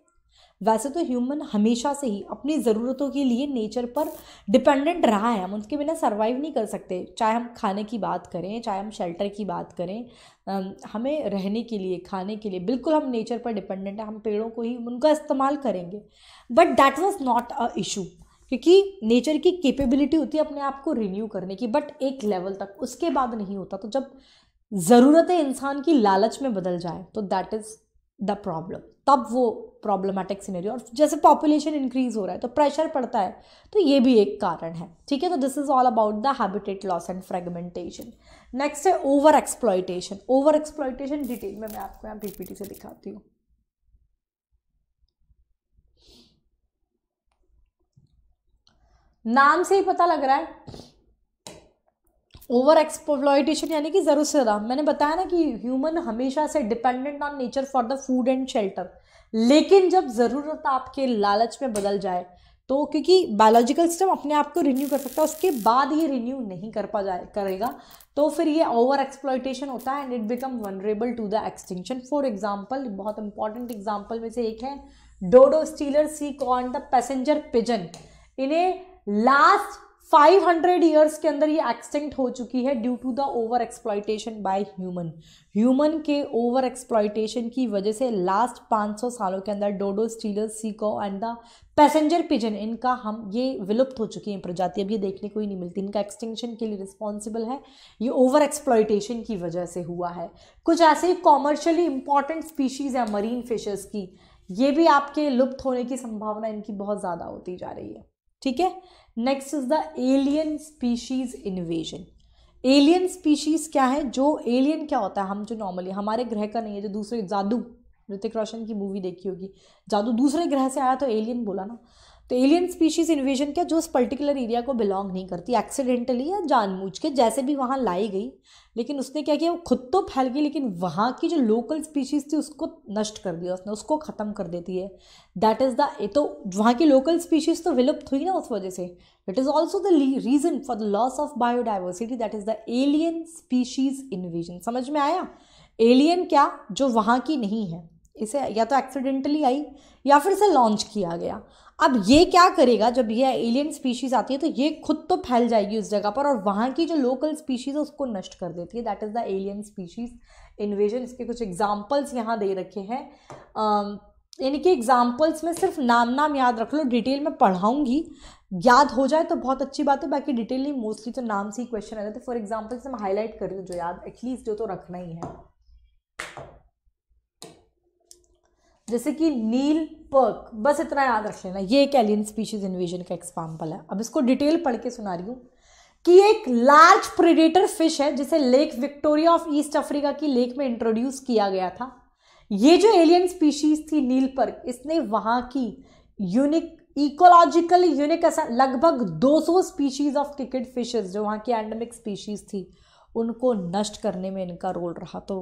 वैसे तो ह्यूमन हमेशा से ही अपनी ज़रूरतों के लिए नेचर पर डिपेंडेंट रहा है हम उसके बिना सर्वाइव नहीं कर सकते चाहे हम खाने की बात करें चाहे हम शेल्टर की बात करें हमें रहने के लिए खाने के लिए बिल्कुल हम नेचर पर डिपेंडेंट हैं हम पेड़ों को ही उनका इस्तेमाल करेंगे but that was not a issue क्योंकि नेचर की केपेबिलिटी होती है अपने आप को रिन्यू करने की बट एक लेवल तक उसके बाद नहीं होता तो जब ज़रूरतें इंसान की लालच में बदल जाए तो दैट इज़ द प्रॉब्लम तब वो प्रॉब्लमेटिक सीनरी और जैसे पॉपुलेशन इंक्रीज हो रहा है तो प्रेशर पड़ता है तो ये भी एक कारण है ठीक है तो this is all about the habitat loss and fragmentation next है over exploitation over exploitation detail में मैं आपको यहाँ पीपीटी से दिखाती हूँ नाम से ही पता लग रहा है ओवर एक्सप्लॉयटेशन यानी कि जरूर से मैंने बताया ना कि ह्यूमन हमेशा से dependent on nature for the food and shelter लेकिन जब ज़रूरत आपके लालच में बदल जाए तो क्योंकि बायोलॉजिकल सिस्टम अपने आप को रिन्यू कर सकता है उसके बाद ये रिन्यू नहीं कर पा जाए करेगा तो फिर ये ओवर एक्सप्लॉयटेशन होता है and it become vulnerable to the extinction for example बहुत इंपॉर्टेंट एग्जाम्पल में से एक है dodo Steller sea cow the passenger pigeon इन्हें लास्ट 500 ईयर्स के अंदर ये एक्सटेंट हो चुकी है due to the over exploitation by human human के ओवर एक्सप्लॉयटेशन की वजह से लास्ट 500 सालों के अंदर dodo Steller sea cow and the passenger pigeon इनका हम ये विलुप्त हो चुकी हैं प्रजाति अब ये देखने को ही नहीं मिलती इनका एक्सटेंशन के लिए रिस्पॉन्सिबल है ये ओवर एक्सप्लॉयटेशन की वजह से हुआ है कुछ ऐसे ही कॉमर्शियली इंपॉर्टेंट स्पीशीज़ है मरीन फिशर्स की ये भी आपके लुप्त होने की संभावना इनकी बहुत ज़्यादा होती जा रही है ठीक है next is the alien species invasion alien species क्या है जो एलियन क्या होता है हम जो नॉर्मली हमारे ग्रह का नहीं है जो दूसरे जादू ऋतिक रोशन की मूवी देखी होगी जादू दूसरे ग्रह से आया तो एलियन बोला ना तो एलियन स्पीशीज इन्वेजन क्या जो उस पर्टिकुलर एरिया को बिलोंग नहीं करती एक्सीडेंटली या जानबूझ के जैसे भी वहाँ लाई गई लेकिन उसने क्या किया वो खुद तो फैल गई लेकिन वहाँ की जो लोकल स्पीशीज़ थी उसको नष्ट कर दिया उसने उसको ख़त्म कर देती है दैट इज़ द तो वहाँ की लोकल स्पीशीज़ तो विलुप्त हुई ना उस वजह से it is also the reason for the loss of biodiversity that is the alien species invasion समझ में आया एलियन क्या जो वहाँ की नहीं है इसे या तो एक्सीडेंटली आई या फिर इसे लॉन्च किया गया अब ये क्या करेगा जब ये एलियन स्पीशीज़ आती है तो ये खुद तो फैल जाएगी उस जगह पर और वहाँ की जो लोकल स्पीशीज़ है उसको नष्ट कर देती है that is the alien species invasion इसके कुछ एग्जाम्पल्स यहाँ दे रखे हैं यानी कि एग्जाम्पल्स में सिर्फ नाम नाम याद रख लो डिटेल में पढ़ाऊंगी याद हो जाए तो बहुत अच्छी बात है बाकी डिटेल नहीं मोस्टली तो नाम से ही क्वेश्चन आ जाते फॉर एग्जाम्पल से हम हाईलाइट कर रही हूँ जो याद एटलीस्ट जो तो रखना ही है जैसे कि नील पर्क बस इतना याद रख लेना ये एक एलियन स्पीशीज इन्वेजन का एक्साम्पल है अब इसको डिटेल पढ़ के सुना रही हूँ कि एक लार्ज प्रिडेटर फिश है जिसे lake Victoria of East Africa की लेक में इंट्रोड्यूस किया गया था ये जो एलियन स्पीशीज थी नील पर्क इसने वहाँ की यूनिक इकोलॉजिकल यूनिक ऐसा लगभग 200 स्पीशीज ऑफ क्रिकेट फिशेस जो वहाँ की एंडमिक स्पीशीज थी उनको नष्ट करने में इनका रोल रहा तो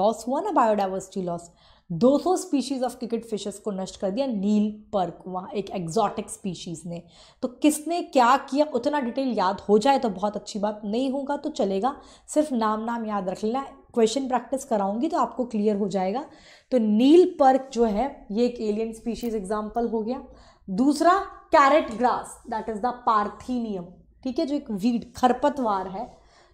लॉस हुआ ना बायोडाइवर्सिटी लॉस 200 स्पीशीज ऑफ किकेट फिशेस को नष्ट कर दिया नील पर्क वहाँ एक एग्जॉटिक स्पीशीज़ ने तो किसने क्या किया उतना डिटेल याद हो जाए तो बहुत अच्छी बात नहीं होगा तो चलेगा सिर्फ नाम नाम याद रख लेना क्वेश्चन प्रैक्टिस कराऊंगी तो आपको क्लियर हो जाएगा तो नील पर्क जो है ये एक एलियन स्पीशीज एग्जाम्पल हो गया दूसरा carrot grass that is the parthenium ठीक है जो एक वीड खरपतवार है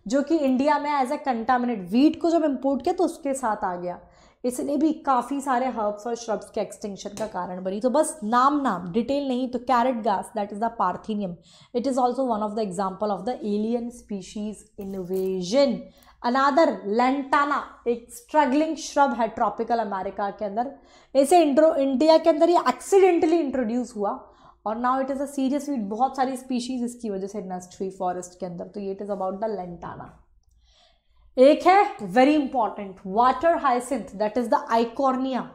जो कि इंडिया में एज ए कंटामिनेट वीट को जब इम्पोर्ट किया तो उसके साथ आ गया इसने भी काफ़ी सारे हर्ब्स और श्रब्स के एक्सटिंक्शन का कारण बनी तो बस नाम नाम डिटेल नहीं तो carrot grass that is the parthenium it is also one of the example of the alien species invasion another lantana एक स्ट्रगलिंग श्रब है ट्रॉपिकल अमेरिका के अंदर इसे इंट्रो इंडिया के अंदर ये एक्सीडेंटली इंट्रोड्यूस हुआ और now it is a serious weed बहुत सारी स्पीशीज इसकी वजह से नस्ट हुई फॉरेस्ट के अंदर तो ये it is about the lantana एक है very important water hyacinth that is the eichhornia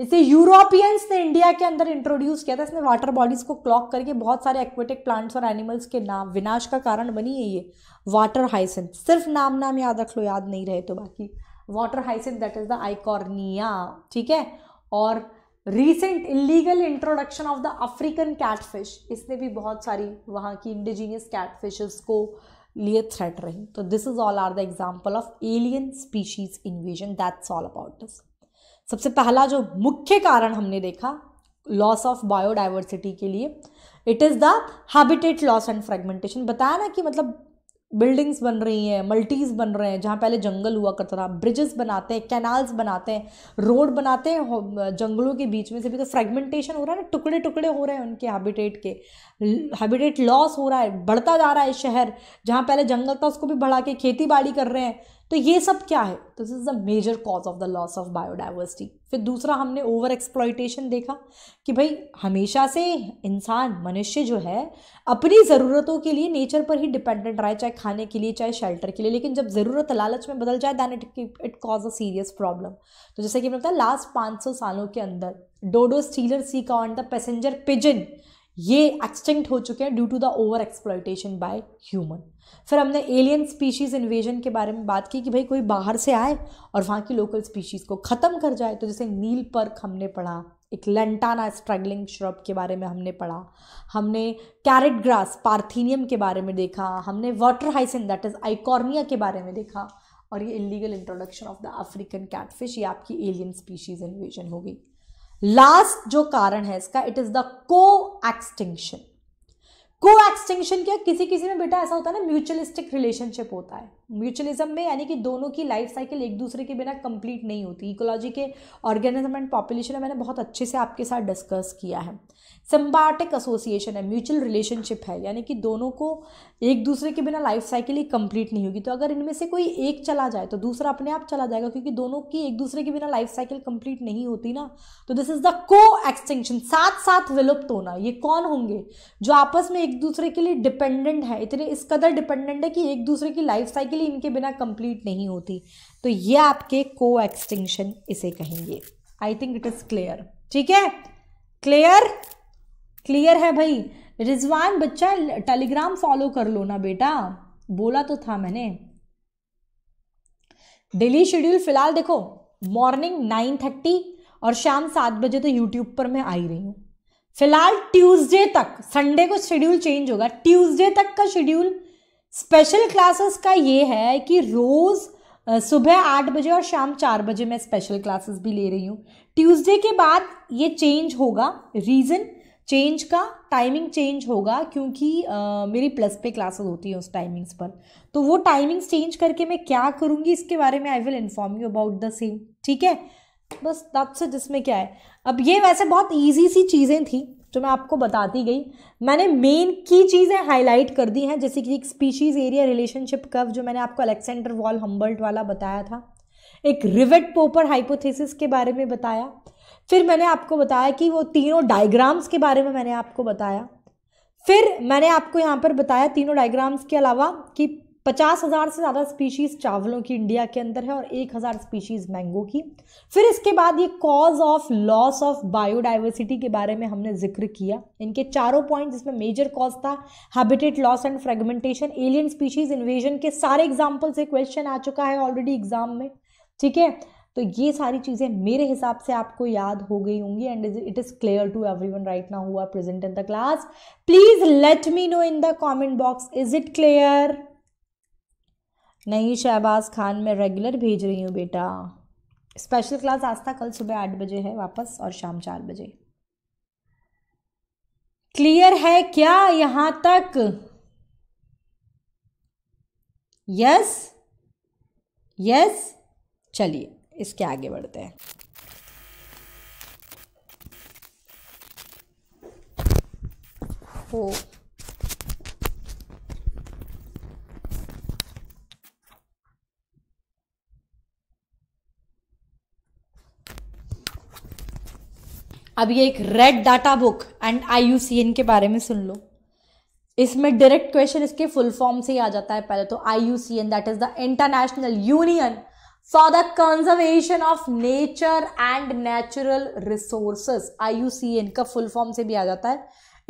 इसे यूरोपियंस ने इंडिया के अंदर इंट्रोड्यूस किया था इसने वाटर बॉडीज को क्लॉक करके बहुत सारे एक्वेटिक प्लांट्स और एनिमल्स के नाम विनाश का कारण बनी है ये वाटर हाइसेंथ सिर्फ नाम नाम याद रख लो याद नहीं रहे तो बाकी water hyacinth that is the Eichhornia ठीक है और recent illegal introduction of the African catfish इसने भी बहुत सारी वहाँ की इंडिजीनियस कैटफिशेस को लिए थ्रेट रही तो this is all are the example of alien species invasion that's all about this सबसे पहला जो मुख्य कारण हमने देखा लॉस ऑफ बायोडाइवर्सिटी के लिए it is the habitat loss and fragmentation बताया ना कि मतलब बिल्डिंग्स बन रही हैं मल्टीज़ बन रहे हैं जहाँ पहले जंगल हुआ करता था ब्रिजेस बनाते हैं कैनाल्स बनाते हैं रोड बनाते हैं जंगलों के बीच में से भी तो फ्रेगमेंटेशन हो रहा है ना टुकड़े टुकड़े हो रहे हैं उनके हैबिटेट के हैबिटेट लॉस हो रहा है बढ़ता जा रहा है शहर जहाँ पहले जंगल था उसको भी बढ़ा के खेती बाड़ी कर रहे हैं तो ये सब क्या है this is the major cause of the loss of biodiversity फिर दूसरा हमने ओवर एक्सप्लॉयटेशन देखा कि भाई हमेशा से इंसान मनुष्य जो है अपनी ज़रूरतों के लिए नेचर पर ही डिपेंडेंट रहा है चाहे खाने के लिए चाहे शेल्टर के लिए लेकिन जब ज़रूरत लालच में बदल जाए then it it cause a serious problem तो जैसे कि बताया लास्ट पाँच सालों के अंदर dodo Steller sea cow and the passenger pigeon ये एक्सटिंक्ट हो चुके हैं due to the over exploitation by human फिर हमने एलियन स्पीशीज़ इन्वेजन के बारे में बात की कि भाई कोई बाहर से आए और वहाँ की लोकल स्पीशीज़ को ख़त्म कर जाए तो जैसे नील पर्क हमने पढ़ा एक लेंटाना स्ट्रगलिंग श्रब के बारे में हमने पढ़ा हमने कैरेट ग्रास पार्थीनियम के बारे में देखा हमने water hyacinth that is Eichhornia के बारे में देखा और ये illegal introduction of the African catfish ये आपकी एलियन स्पीशीज़ इन्वेजन हो गई लास्ट जो कारण है इसका it is the co extinction co extinction क्या किसी किसी में बेटा ऐसा होता है ना म्यूचुअलिस्टिक रिलेशनशिप होता है म्यूचुअलिज्म में यानी कि दोनों की लाइफ साइकिल एक दूसरे के बिना कंप्लीट नहीं होती इकोलॉजी के ऑर्गेनिज्म एंड पॉपुलेशन मैंने बहुत अच्छे से आपके साथ डिस्कस किया है सिम्बाटिक एसोसिएशन है म्यूचुअल रिलेशनशिप है यानी कि दोनों को एक दूसरे के बिना लाइफ साइकिल ही कंप्लीट नहीं होगी तो अगर इनमें से कोई एक चला जाए तो दूसरा अपने आप चला जाएगा क्योंकि दोनों की एक दूसरे के बिना लाइफ साइकिल कंप्लीट नहीं होती ना तो this is the co extinction साथ साथ विलुप्त होना ये कौन होंगे जो आपस में एक दूसरे के लिए डिपेंडेंट है इतने इस कदर डिपेंडेंट है कि एक दूसरे की लाइफ साइकिल रियली इनके बिना कंप्लीट नहीं होती तो ये आपके को एक्सटिंक्शन इसे कहेंगे I think it is clear ठीक है क्लियर क्लियर है भाई रिजवान बच्चा टेलीग्राम फॉलो कर लो ना बेटा बोला तो था मैंने डेली शेड्यूल फिलहाल देखो मॉर्निंग नाइन थर्टी और शाम सात बजे तो यूट्यूब पर मैं आई रही हूं फिलहाल ट्यूसडे तक संडे को शेड्यूल चेंज होगा ट्यूसडे तक का शेड्यूल स्पेशल क्लासेस का ये है कि रोज़ सुबह आठ बजे और शाम चार बजे मैं स्पेशल क्लासेस भी ले रही हूँ ट्यूसडे के बाद ये चेंज होगा रीज़न चेंज का टाइमिंग चेंज होगा क्योंकि uh, मेरी प्लस पे क्लासेस होती हैं उस टाइमिंग्स पर तो वो टाइमिंग्स चेंज करके मैं क्या करूँगी इसके बारे में I will inform you about the same ठीक है बस से जिसमें क्या है अब ये वैसे बहुत ईजी सी चीज़ें थी जो मैं आपको बताती गई मैंने मेन की चीज़ें हाईलाइट कर दी हैं जैसे कि एक स्पीशीज़ एरिया रिलेशनशिप कव जो मैंने आपको अलेक्सेंडर वॉल हम्बल्ट वाला बताया था एक रिवेट पोपर हाइपोथेसिस के बारे में बताया फिर मैंने आपको बताया कि वो तीनों डायग्राम्स के बारे में मैंने आपको बताया फिर मैंने आपको यहाँ पर बताया तीनों डायग्राम्स के अलावा कि पचास हज़ार से ज़्यादा स्पीशीज़ चावलों की इंडिया के अंदर है और एक हज़ार स्पीशीज़ मैंगो की फिर इसके बाद ये cause of loss of biodiversity के बारे में हमने जिक्र किया इनके चारों पॉइंट जिसमें मेजर कॉज था habitat loss and fragmentation alien species invasion के सारे एग्जाम्पल से क्वेश्चन आ चुका है ऑलरेडी एग्जाम में ठीक है तो ये सारी चीज़ें मेरे हिसाब से आपको याद हो गई होंगी and is it is clear to everyone right now हुआ present in the class please let me know in the comment box is it clear नहीं शहबाज खान मैं रेगुलर भेज रही हूँ बेटा स्पेशल क्लास आस्था कल सुबह आठ बजे है वापस और शाम चार बजे क्लियर है क्या यहाँ तक यस यस चलिए इसके आगे बढ़ते हैं हो अब ये एक red data book and I के बारे में सुन लो इसमें डायरेक्ट क्वेश्चन इसके फुल फॉर्म से ही आ जाता है पहले तो I U C N that is the International Union for the Conservation of Nature and Natural Resources I U C N का फुल फॉर्म से भी आ जाता है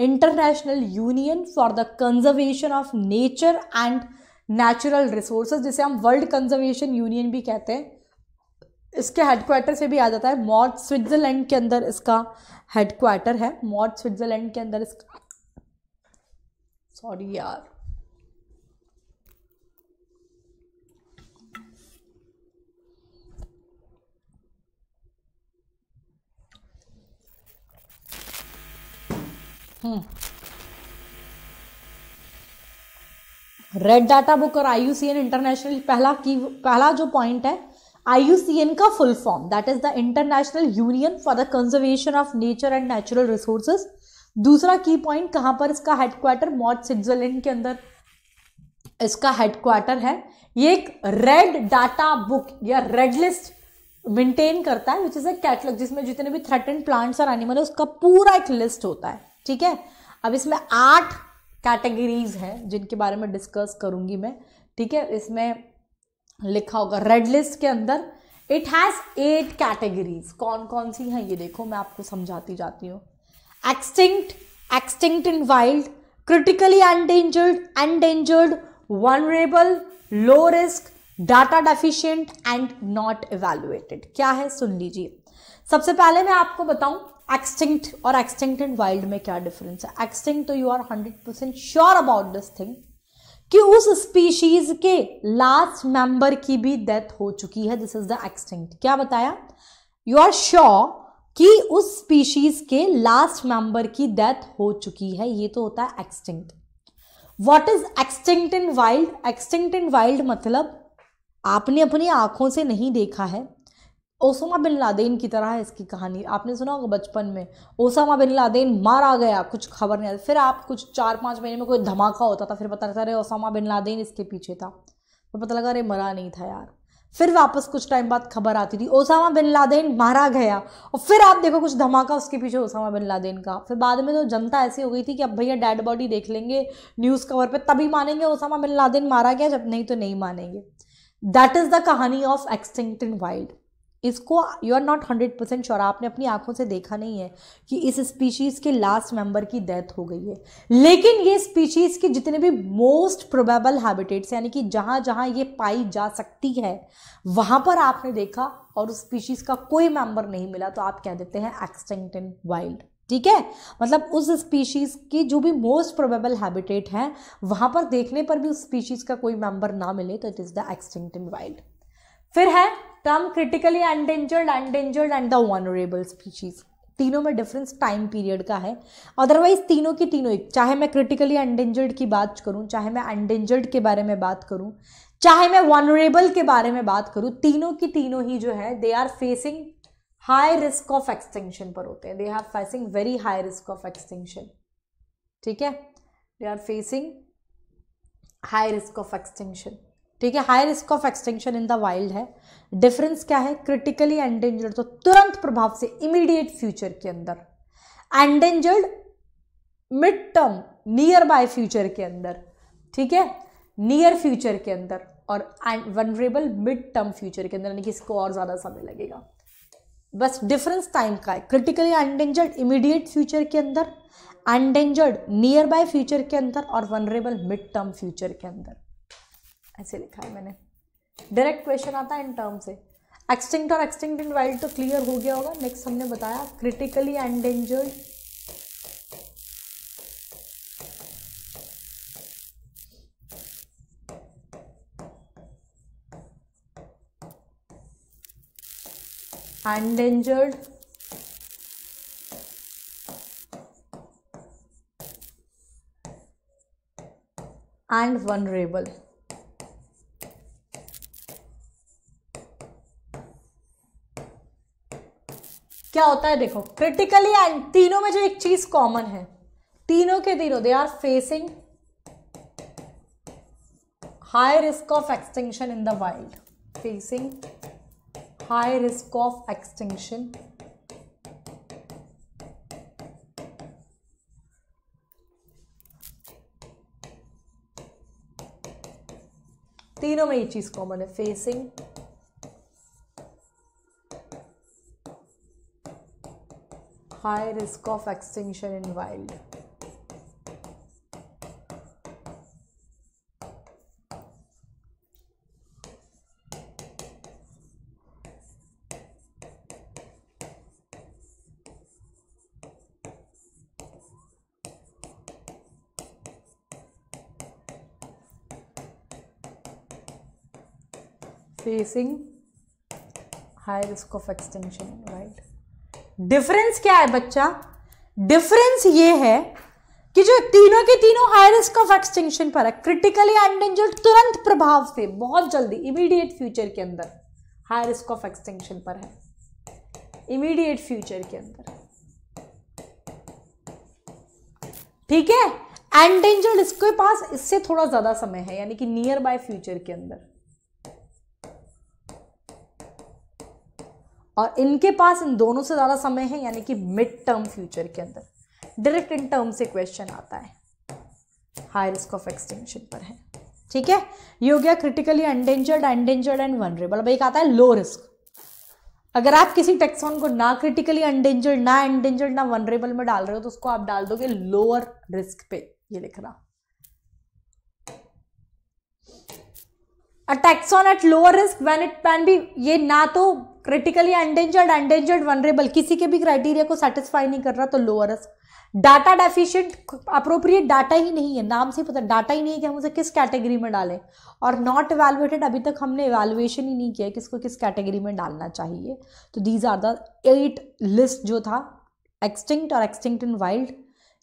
International Union for the Conservation of Nature and Natural Resources जिसे हम world conservation union भी कहते हैं इसके हेडक्वार्टर से भी आ जाता है मॉर्थ स्विट्ज़रलैंड के अंदर इसका हेडक्वार्टर है मॉर्थ स्विट्ज़रलैंड के अंदर इसका सॉरी यार रेड डाटा बुक और आई इंटरनेशनल पहला की पहला जो पॉइंट है IUCN का full form that is the International Union for the Conservation of Nature and Natural Resources दूसरा की पॉइंट कहाँ पर इसका हेडक्वार्टर मॉड स्विट्जरलैंड के अंदर इसका हेडक्वार्टर है ये एक रेड डाटा बुक या रेड लिस्ट मेंटेन करता है विच इज़ अ कैटलॉग जिसमें जितने भी थ्रेटन प्लांट्स और एनिमल है उसका पूरा एक लिस्ट होता है ठीक है अब इसमें आठ कैटेगरीज हैं जिनके बारे में डिस्कस करूंगी मैं ठीक है इसमें लिखा होगा रेड लिस्ट के अंदर इट हैज़ एट कैटेगरीज कौन कौन सी हैं ये देखो मैं आपको समझाती जाती हूँ extinct extinct in wild critically endangered endangered vulnerable low risk data deficient and not evaluated क्या है सुन लीजिए सबसे पहले मैं आपको बताऊं एक्सटिंक्ट और एक्सटिंक्ट इन वाइल्ड में क्या डिफरेंस है एक्सटिंक्ट तो you are hundred percent sure about this thing कि उस स्पीशीज के लास्ट मेंबर की भी डेथ हो चुकी है दिस इज द एक्सटिंक्ट क्या बताया यू आर श्योर कि उस स्पीशीज के लास्ट मेंबर की डेथ हो चुकी है ये तो होता है extinct what is extinct in wild extinct in wild मतलब आपने अपनी आंखों से नहीं देखा है ओसामा बिन लादेन की तरह है इसकी कहानी आपने सुना होगा बचपन में ओसामा बिन लादेन मारा गया कुछ खबर नहीं आती फिर आप कुछ चार पाँच महीने में कोई धमाका होता था फिर पता लगता अरे ओसामा बिन लादेन इसके पीछे था तो पता लगा अरे मरा नहीं था यार फिर वापस कुछ टाइम बाद खबर आती थी ओसामा बिन लादेन मारा गया और फिर आप देखो कुछ धमाका उसके पीछे ओसामा बिन लादेन का फिर बाद में तो जनता ऐसी हो गई थी कि अब भैया डेड बॉडी देख लेंगे न्यूज़ कवर पर तभी मानेंगे ओसामा बिन लादेन मारा गया जब नहीं तो नहीं मानेंगे दैट इज़ द कहानी ऑफ एक्सटिंक्ट इन वाइल्ड इसको you are not hundred percent sure आपने अपनी आंखों से देखा नहीं है कि इस स्पीशीज़ के लास्ट मेंबर की डेथ हो गई है लेकिन ये स्पीशीज़ के जितने भी मोस्ट प्रोबेबल हैबिटेट्स यानी कि जहां जहां ये पाई जा सकती है वहां पर आपने देखा और उस स्पीशीज़ का कोई मेंबर नहीं मिला तो आप कह देते हैं एक्सटेंट इन वाइल्ड ठीक है मतलब उस स्पीशीज़ की जो भी मोस्ट प्रोबेबल हैबिटेट है वहां पर देखने पर भी उस स्पीशीज़ का कोई मेंबर ना मिले तो it is the extinct in wild फिर है term critically endangered endangered and the vulnerable species तीनों में डिफरेंस टाइम पीरियड का है अदरवाइज तीनों की तीनों एक चाहे मैं क्रिटिकली अनडेंजर्ड की बात करूं चाहे मैं अनडेंजर्ड के बारे में बात करूं चाहे मैं वनरेबल के बारे में बात करूं तीनों की तीनों ही जो है they are facing high risk of extinction पर होते हैं they are facing very high risk of extinction ठीक है they are facing high risk of extinction ठीक है high risk of extinction in the wild है डिफरेंस क्या है क्रिटिकली एंडेंजर्ड तो तुरंत प्रभाव से इमीडिएट फ्यूचर के अंदर endangered mid term near by future के अंदर ठीक है नियर फ्यूचर के अंदर और वनरेबल मिड टर्म फ्यूचर के अंदर यानी कि इसको और ज़्यादा समय लगेगा बस डिफरेंस टाइम का है क्रिटिकली अनडेंजर्ड इमीडिएट फ्यूचर के अंदर अनडेंजर्ड नियर बाय फ्यूचर के अंदर और वनरेबल मिड टर्म फ्यूचर के अंदर ऐसे लिखा है मैंने डायरेक्ट क्वेश्चन आता है इन टर्म से एक्सटिंक्ट और एक्सटिंक्ट इन वाइल्ड तो क्लियर हो गया होगा नेक्स्ट हमने बताया critically endangered endangered and vulnerable क्या होता है देखो क्रिटिकली एंड तीनों में जो एक चीज कॉमन है तीनों के तीनों they are facing high risk of extinction in the wild facing high risk of extinction तीनों में ये चीज कॉमन है facing high risk of extinction in wild. facing high risk of extinction, right? Difference क्या है बच्चा डिफरेंस ये है कि जो तीनों के तीनों हाई रिस्क ऑफ एक्सटिंक्शन पर है क्रिटिकली एंडेंजर्ड तुरंत प्रभाव से बहुत जल्दी इमीडिएट फ्यूचर के अंदर हाई रिस्क ऑफ एक्सटिंक्शन पर है इमीडिएट फ्यूचर के अंदर ठीक है एंडेंजर्ड इसके पास इससे थोड़ा ज्यादा समय है यानी कि नियर बाय फ्यूचर के अंदर और इनके पास इन दोनों से ज़्यादा समय है यानी कि मिड टर्म फ्यूचर के अंदर डायरेक्ट इन टर्म से क्वेश्चन आता है हाई रिस्क ऑफ एक्सटेंशन पर है ठीक है ये हो गया critically endangered endangered and vulnerable अब एक आता है लो रिस्क अगर आप किसी टेक्सॉन को ना क्रिटिकली अनडेंजर्ड ना अनडेंजर्ड ना वनरेबल में डाल रहे हो तो उसको आप डाल दोगे लोअर रिस्क पे ये लिखना a taxon at lower risk when it can be ये ना तो क्रिटिकली अनडेंजर्ड अनडेंजर्ड वनरेबल किसी के भी क्राइटेरिया को सेटिस्फाई नहीं कर रहा तो lower risk data deficient appropriate data ही नहीं है नाम से पता डाटा ही नहीं है कि हम उसे किस कैटेगरी में डालें और नॉट एवेलुएटेड अभी तक हमने एवेलुएशन ही नहीं किया किसको किस कैटेगरी में डालना चाहिए तो these are the eight list जो था एक्सटिंक्ट और extinct in wild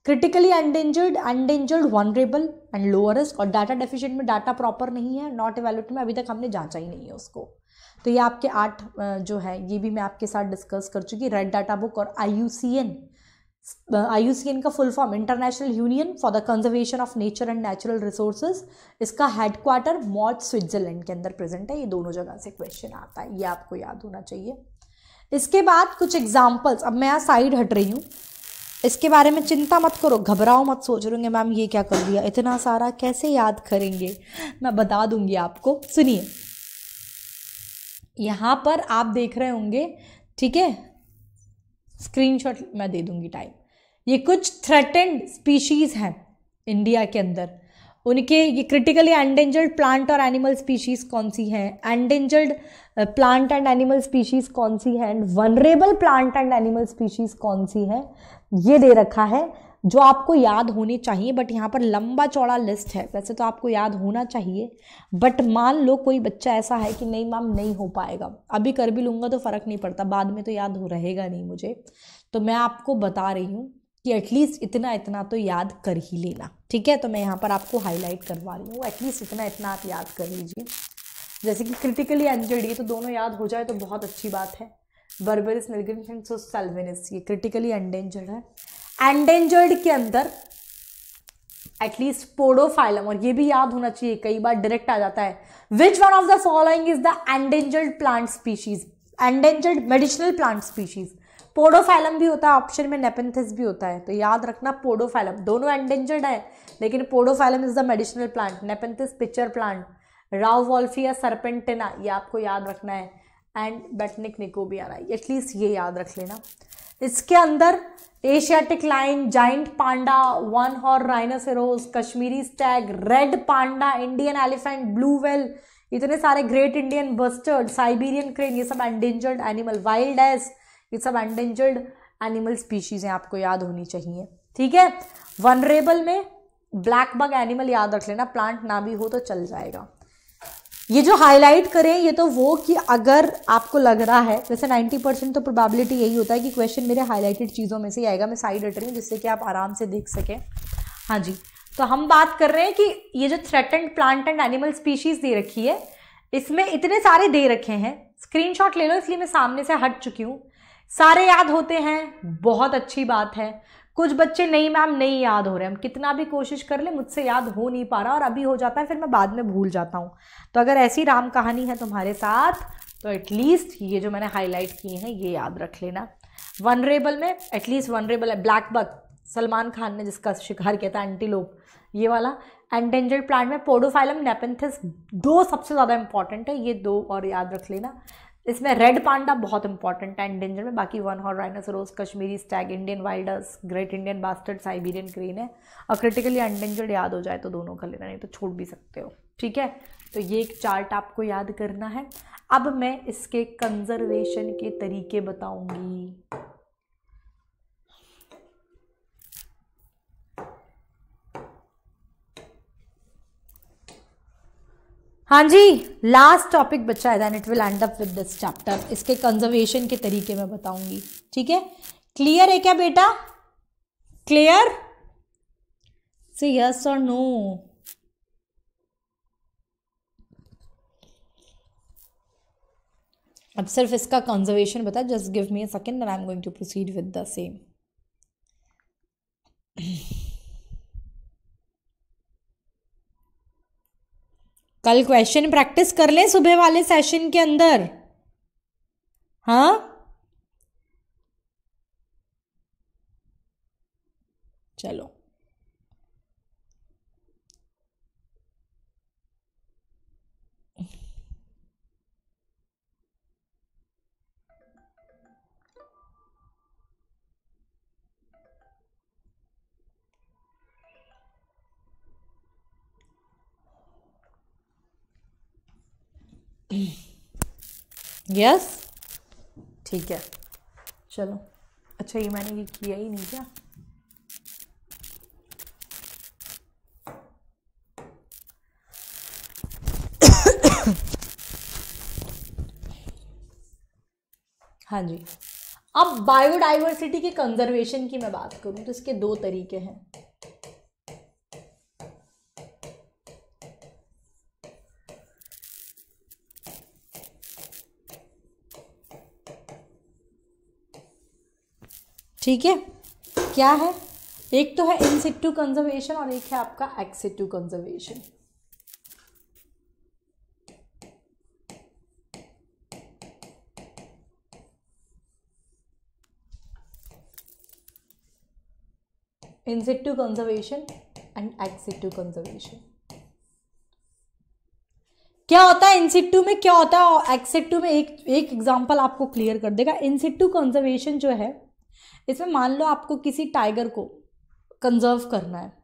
critically endangered endangered vulnerable and lower risk और डाटा डेफिशिएंट में डाटा प्रॉपर नहीं है नॉट एवेलुएटेड में अभी तक हमने जांचा ही नहीं है उसको तो ये आपके आठ जो है ये भी मैं आपके साथ डिस्कस कर चुकी रेड डाटा बुक और आई यू सी एन आई का full form International Union for the Conservation of Nature and Natural Resources इसका हेडक्वार्टर मॉट स्विट्जरलैंड के अंदर प्रेजेंट है ये दोनों जगह से क्वेश्चन आता है ये आपको याद होना चाहिए इसके बाद कुछ एग्जाम्पल्स अब मैं यहाँ साइड हट रही हूँ इसके बारे में चिंता मत करो घबराओ मत सोच रहे मैम ये क्या कर दिया इतना सारा कैसे याद करेंगे मैं बता दूंगी आपको सुनिए यहाँ पर आप देख रहे होंगे ठीक है स्क्रीनशॉट मैं दे दूंगी टाइम ये कुछ थ्रेटेंड स्पीशीज़ हैं इंडिया के अंदर उनके ये क्रिटिकली एंडेंजर्ड प्लांट और एनिमल स्पीशीज़ कौन सी हैं endangered plant and animal species कौन सी हैं and vulnerable plant and animal species कौन सी हैं ये दे रखा है जो आपको याद होनी चाहिए बट यहाँ पर लंबा चौड़ा लिस्ट है वैसे तो आपको याद होना चाहिए बट मान लो कोई बच्चा ऐसा है कि नहीं मैम नहीं हो पाएगा अभी कर भी लूँगा तो फ़र्क नहीं पड़ता बाद में तो याद हो रहेगा नहीं मुझे तो मैं आपको बता रही हूँ कि एटलीस्ट इतना इतना तो याद कर ही लेना ठीक है तो मैं यहाँ पर आपको हाईलाइट करवा रही हूँ एटलीस्ट इतना इतना आप याद कर लीजिए जैसे कि क्रिटिकली एंजर्ड ये तो दोनों याद हो जाए तो बहुत अच्छी बात है बर्बरिस निलग्रिन सो सेल्विनस ये क्रिटिकली एंडेंजर्ड है एंडेंजर्ड के अंदर एटलीस्ट पोडोफाइलम और ये भी याद होना चाहिए कई बार डायरेक्ट आ जाता है which one of the following is the endangered plant species endangered medicinal plant species Podophyllum भी होता है ऑप्शन में नेपेंथिस भी होता है तो याद रखना पोडोफाइलम दोनों एंडेंजर्ड है लेकिन Podophyllum is the medicinal plant Nepenthes pitcher plant Rauvolfia serpentina ये आपको याद रखना है एंड बेटनिक निकोबियाना एटलीस्ट ये याद रख लेना इसके अंदर Asiatic lion giant panda one horn rhinoceros Kashmiri stag red panda Indian elephant blue whale इतने सारे great Indian bustard Siberian crane ये सब एंडेंजर्ड एनिमल वाइल्ड एस ये सब एंडेंजर्ड एनिमल स्पीशीज हैं आपको याद होनी चाहिए ठीक है वनरेबल में ब्लैक बग एनिमल याद रख लेना प्लांट ना भी हो तो चल जाएगा ये जो हाईलाइट करें ये तो वो कि अगर आपको लग रहा है वैसे 90 परसेंट तो प्रोबेबिलिटी यही होता है कि क्वेश्चन मेरे हाईलाइटेड चीज़ों में से ही आएगा मैं साइड हट रही हूँ जिससे कि आप आराम से देख सकें हाँ जी तो हम बात कर रहे हैं कि ये जो threatened plant and animal species दे रखी है इसमें इतने सारे दे रखे हैं स्क्रीन ले लो इसलिए मैं सामने से हट चुकी हूँ सारे याद होते हैं बहुत अच्छी बात है कुछ बच्चे नहीं मैम नहीं याद हो रहे हम कितना भी कोशिश कर ले मुझसे याद हो नहीं पा रहा और अभी हो जाता है फिर मैं बाद में भूल जाता हूँ तो अगर ऐसी राम कहानी है तुम्हारे साथ तो एटलीस्ट ये जो मैंने हाईलाइट किए हैं ये याद रख लेना वनरेबल में एटलीस्ट वनरेबल है ब्लैक बग सलमान खान ने जिसका शिकार किया था एंटीलोप ये वाला एंडेंजर्ड प्लांट में पोडोफाइलम नेपेंथिस दो सबसे ज़्यादा इंपॉर्टेंट है ये दो और याद रख लेना इसमें रेड पांडा बहुत इंपॉर्टेंट है एंडेंजर में बाकी one horn rhinoceros Kashmiri stag Indian wild ass great Indian bustard Siberian crane है और क्रिटिकली एंडेंजर्ड याद हो जाए तो दोनों का लेना नहीं तो छोड़ भी सकते हो ठीक है तो ये एक चार्ट आपको याद करना है अब मैं इसके कंजर्वेशन के तरीके बताऊंगी हाँ जी लास्ट टॉपिक बचा है it will end up with this chapter इसके कंजर्वेशन के तरीके मैं बताऊंगी ठीक है क्लियर है क्या बेटा क्लियर से यस और नो अब सिर्फ इसका कंजर्वेशन बता just give me a second I am going to proceed with the same कल क्वेश्चन प्रैक्टिस कर लें सुबह वाले सेशन के अंदर हाँ चलो यस ठीक है चलो अच्छा ये मैंने ये किया ही नहीं क्या हाँ जी अब बायोडाइवर्सिटी के कंजर्वेशन की मैं बात करूँ तो इसके दो तरीके हैं ठीक है क्या है एक तो है इन कंजर्वेशन और एक है आपका ex situ conservation in conservation and and conservation क्या होता है इंसिटू में क्या होता है और में एक एक एग्जांपल आपको क्लियर कर देगा इंसिटू कंजर्वेशन जो है इसमें मान लो आपको किसी टाइगर को कंजर्व करना है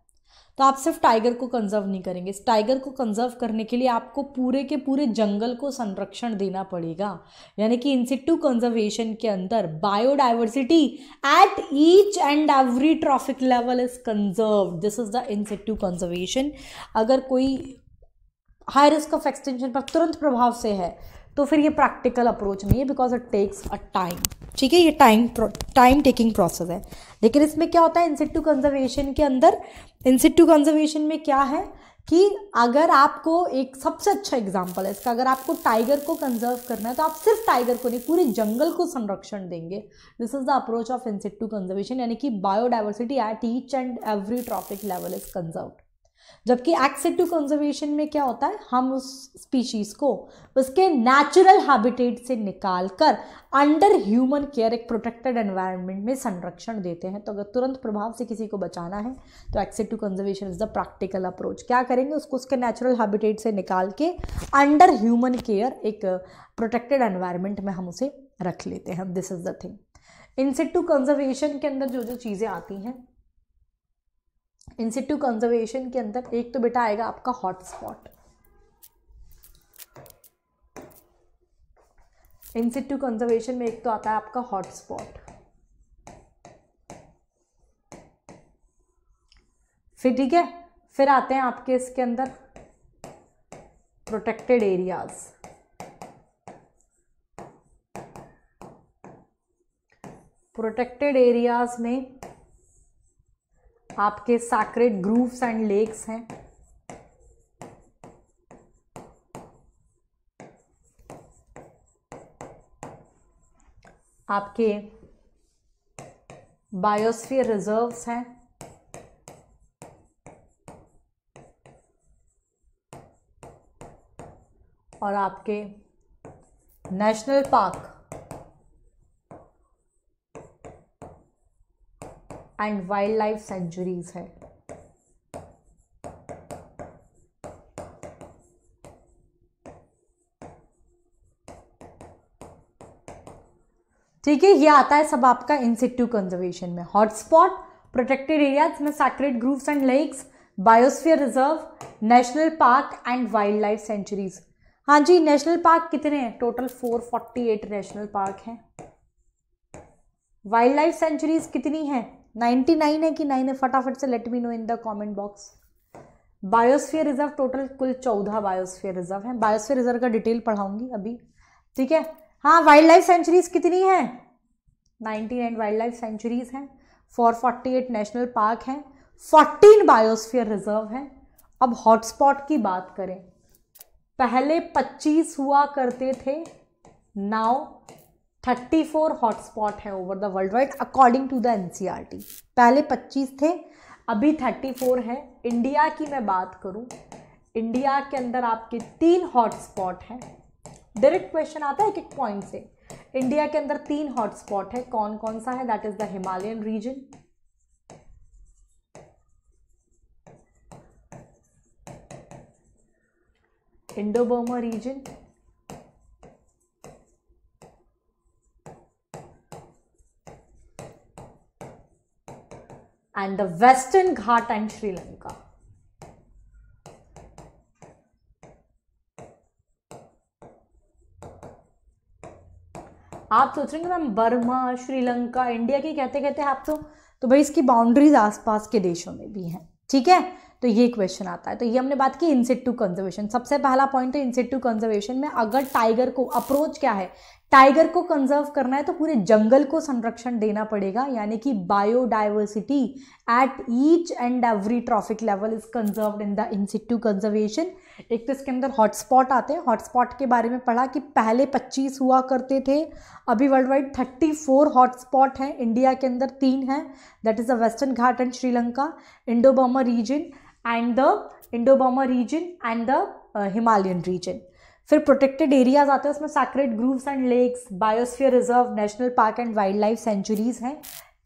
तो आप सिर्फ टाइगर को कंजर्व नहीं करेंगे इस टाइगर को कंजर्व करने के लिए आपको पूरे के पूरे जंगल को संरक्षण देना पड़ेगा यानी कि इंसिटू कंजर्वेशन के अंदर biodiversity at each and every trophic level is conserve this is the in situ conservation अगर कोई हाई रिस्क ऑफ एक्सटेंशन पर तुरंत प्रभाव से है तो फिर ये प्रैक्टिकल अप्रोच नहीं है because it takes a time ठीक है ये टाइम टाइम टेकिंग प्रोसेस है लेकिन इसमें क्या होता है इंसेक्टू कंजर्वेशन के अंदर इंसेक्टू कंजर्वेशन में क्या है कि अगर आपको एक सबसे अच्छा एग्जाम्पल है इसका अगर आपको टाइगर को कंजर्व करना है तो आप सिर्फ टाइगर को नहीं पूरे जंगल को संरक्षण देंगे this is the approach of in situ conservation यानी कि biodiversity at each and every trophic level is conserved जबकि एक्सेटिव कंजर्वेशन में क्या होता है हम उस स्पीशीज़ को उसके नेचुरल हैबिटेट से निकाल कर अंडर ह्यूमन केयर एक प्रोटेक्टेड एनवायरनमेंट में संरक्षण देते हैं तो अगर तुरंत प्रभाव से किसी को बचाना है तो ex situ conservation is the practical approach क्या करेंगे उसको उसके नेचुरल हैबिटेट से निकाल के अंडर ह्यूमन केयर एक प्रोटेक्टेड एनवायरनमेंट में हम उसे रख लेते हैं this is the thing in situ conservation के अंदर जो जो चीज़ें आती हैं इंसिटू कंजर्वेशन के अंदर एक तो बेटा आएगा आपका हॉटस्पॉट इंसिटू कंजर्वेशन में एक तो आता है आपका हॉटस्पॉट फिर ठीक है फिर आते हैं आपके इसके अंदर प्रोटेक्टेड एरियाज प्रोटेक्टेड एरियाज में आपके सैक्रेट ग्रूव्स एंड लेक्स हैं आपके बायोस्फीयर रिजर्व्स हैं और आपके national park and wild life sanctuaries है ठीक है ये आता है सब आपका इंसिट्यू कंजर्वेशन में हॉटस्पॉट प्रोटेक्टेड एरियाज में sacred groves and lakes biosphere reserve national park and wild life sanctuaries हाँ जी नेशनल पार्क कितने हैं टोटल 448 नेशनल पार्क हैं वाइल्ड लाइफ सेंचुरीज कितनी हैं नाइन्टी नाइन है कि नाइन है फटाफट से let me know in the comment box biosphere reserve total कुल चौदह बायोस्फीयर रिजर्व है बायोस्फीयर रिजर्व का डिटेल पढ़ाऊंगी अभी ठीक है हाँ वाइल्ड लाइफ सेंचुरीज कितनी हैं ninety nine wild life sanctuaries हैं four forty eight national park हैं फोर्टीन बायोस्फीयर रिजर्व हैं अब हॉटस्पॉट की बात करें पहले पच्चीस हुआ करते थे नाउ थर्टी फोर हॉटस्पॉट हैं over the world wide according to the N पहले पच्चीस थे अभी थर्टी फोर हैं इंडिया की मैं बात करूँ इंडिया के अंदर आपके तीन हॉटस्पॉट हैं डायरेक्ट क्वेश्चन आता है एक एक पॉइंट से इंडिया के अंदर तीन हॉटस्पॉट है कौन कौन सा है that is the Himalayan region Indo Burma region and the Western Ghat and Sri Lanka. आप सोच रहे हैं मैम बर्मा श्रीलंका इंडिया की कहते कहते आप तो तो भाई इसकी बाउंड्रीज आसपास के देशों में भी हैं ठीक है तो ये क्वेश्चन आता है तो ये हमने बात की इंसेट टू कंजर्वेशन सबसे पहला पॉइंट है इंसेट टू कंजर्वेशन में अगर टाइगर को अप्रोच क्या है टाइगर को कंजर्व करना है तो पूरे जंगल को संरक्षण देना पड़ेगा यानी कि biodiversity at each and every trophic level is conserve in the in situ conservation एक तो इसके अंदर हॉटस्पॉट आते हैं हॉटस्पॉट के बारे में पढ़ा कि पहले 25 हुआ करते थे अभी वर्ल्ड वाइड 34 हॉटस्पॉट हैं इंडिया के अंदर तीन हैं that is the western Ghat and Sri Lanka Indo Burma region and the Indo Burma region and the Himalayan region फिर प्रोटेक्टेड एरियाज आते हैं उसमें sacred groves and lakes biosphere reserve national park and wild life sanctuaries हैं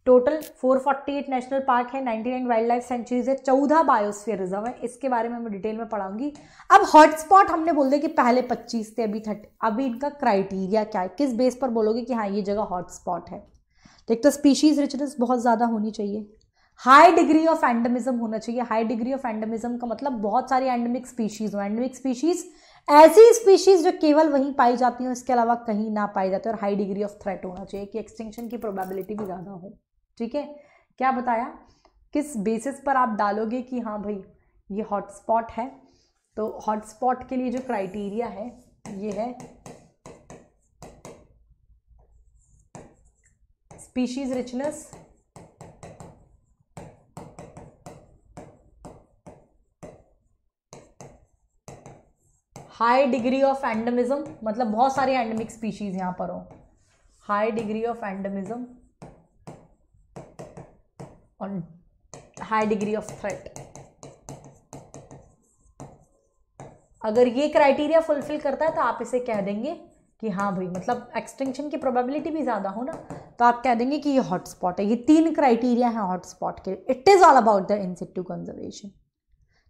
total 448 national park है 99 wild life sanctuaries है चौदह biosphere reserve है इसके बारे में मैं डिटेल में पढ़ाऊंगी अब हॉटस्पॉट हमने बोल दिया कि पहले 25 थे अभी थर्टी अभी इनका क्राइटेरिया क्या है किस बेस पर बोलोगे कि हाँ ये जगह हॉटस्पॉट है तो एक तो स्पीशीज रिचनेस बहुत ज़्यादा होनी चाहिए हाई डिग्री ऑफ एंडमिज्म होना चाहिए हाई डिग्री ऑफ एंडमिज्म का मतलब बहुत सारी एंडमिक स्पीशीज़ हो एंडमिक स्पीशीज़ ऐसी स्पीशीज जो केवल वहीं पाई जाती हैं इसके अलावा कहीं ना पाई जाती और हाई डिग्री ऑफ थ्रेट होना चाहिए कि एक्सटिंक्शन की प्रोबेबिलिटी भी ज़्यादा हो ठीक है क्या बताया किस बेसिस पर आप डालोगे कि हाँ भाई ये हॉटस्पॉट है तो हॉटस्पॉट के लिए जो क्राइटेरिया है ये है species richness high degree of endemism मतलब बहुत सारी एंडमिक स्पीशीज यहां पर हो हाई डिग्री ऑफ एंडमिज्म और हाई डिग्री ऑफ थ्रेट अगर ये क्राइटेरिया फुलफिल करता है तो आप इसे कह देंगे कि हाँ भाई मतलब एक्सटेंशन की प्रोबेबिलिटी भी ज़्यादा हो ना तो आप कह देंगे कि ये हॉटस्पॉट है ये तीन क्राइटेरिया हैं हॉटस्पॉट के it is all about the in situ conservation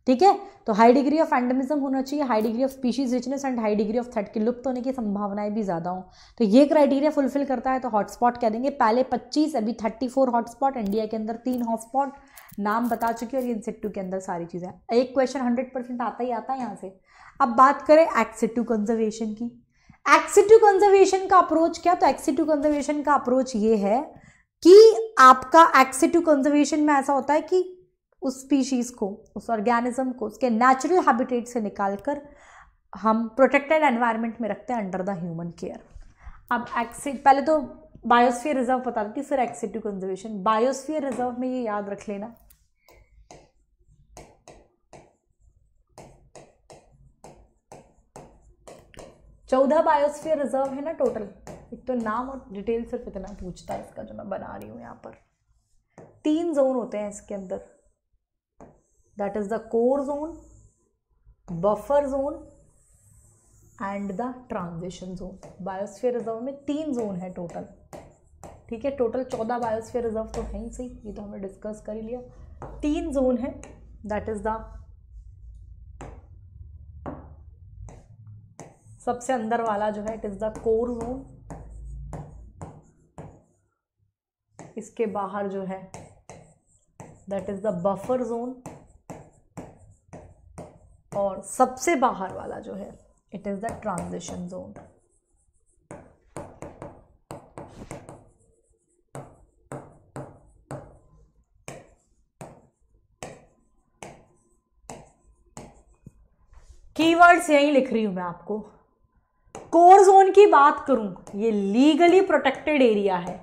ठीक है तो हाई डिग्री ऑफ एंडमिज्म होना चाहिए high degree of species richness and high degree of threat की लुप्त होने की संभावनाएं भी ज़्यादा हो तो ये क्राइटेरिया फुलफिल करता है तो हॉटस्पॉट कह देंगे पहले 25 अभी 34 हॉटस्पॉट इंडिया के अंदर तीन हॉटस्पॉट नाम बता चुके और इन सिट्टू के अंदर सारी चीज़ें एक क्वेश्चन हंड्रेड परसेंट आता ही आता है यहाँ से अब बात करें एक्सिटू कंजर्वेशन की एक्सिटू कंजर्वेशन का अप्रोच क्या तो एक्सिटू कंजर्वेशन का अप्रोच ये है कि आपका एक्सिटू कंजर्वेशन में ऐसा होता है कि उस स्पीशीज़ को उस ऑर्गेनिज्म को उसके नेचुरल हैबिटेट से निकाल कर हम प्रोटेक्टेड एनवायरनमेंट में रखते हैं अंडर द ह्यूमन केयर अब एक्सिट पहले तो बायोस्फीयर रिजर्व बता देती फिर एक्सिटिव कंजर्वेशन बायोस्फीयर रिजर्व में ये याद रख लेना चौदह बायोस्फीयर रिजर्व है ना टोटल एक तो नाम और डिटेल सिर्फ इतना पूछता है इसका जो मैं बना रही हूँ यहाँ पर तीन जोन होते हैं इसके अंदर that is the core zone buffer zone and the transition zone biosphere reserve में तीन जोन है टोटल ठीक है टोटल चौदह बायोस्फीयर रिजर्व तो है ही सही ये तो हमने डिस्कस कर ही लिया तीन जोन है दैट इज द सबसे अंदर वाला जो है it is the core zone इसके बाहर जो है that is the buffer zone और सबसे बाहर वाला जो है it is the transition zone keywords यही लिख रही हूं मैं आपको कोर जोन की बात करूं ये लीगली प्रोटेक्टेड एरिया है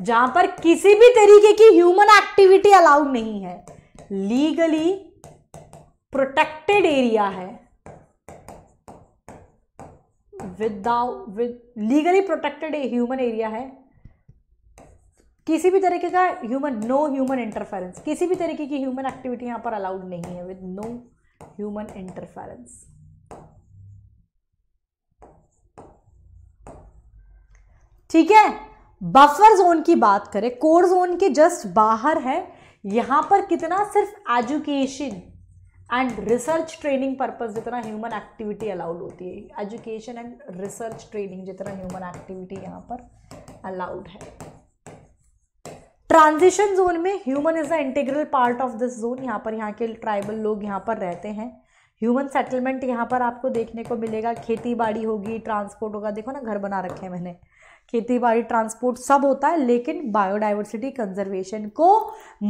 जहां पर किसी भी तरीके की ह्यूमन एक्टिविटी अलाउड नहीं है लीगली प्रोटेक्टेड एरिया है without with legally protected human area है किसी भी तरीके का ह्यूमन नो ह्यूमन इंटरफेरेंस किसी भी तरीके की ह्यूमन एक्टिविटी यहां पर अलाउड नहीं है विद नो ह्यूमन इंटरफेरेंस ठीक है बफर जोन की बात करें कोर जोन के जस्ट बाहर है यहां पर कितना सिर्फ education and research training purpose जितना ह्यूमन एक्टिविटी अलाउड होती है एजुकेशन एंड रिसर्च ट्रेनिंग जितना ह्यूमन एक्टिविटी यहाँ पर अलाउड है ट्रांजिशन जोन में human is the integral part of this zone यहाँ पर यहाँ के ट्राइबल लोग यहाँ पर रहते हैं ह्यूमन सेटलमेंट यहाँ पर आपको देखने को मिलेगा खेती बाड़ी होगी ट्रांसपोर्ट होगा देखो ना घर बना रखे हैं मैंने खेती बाड़ी ट्रांसपोर्ट सब होता है लेकिन बायोडाइवर्सिटी कंजर्वेशन को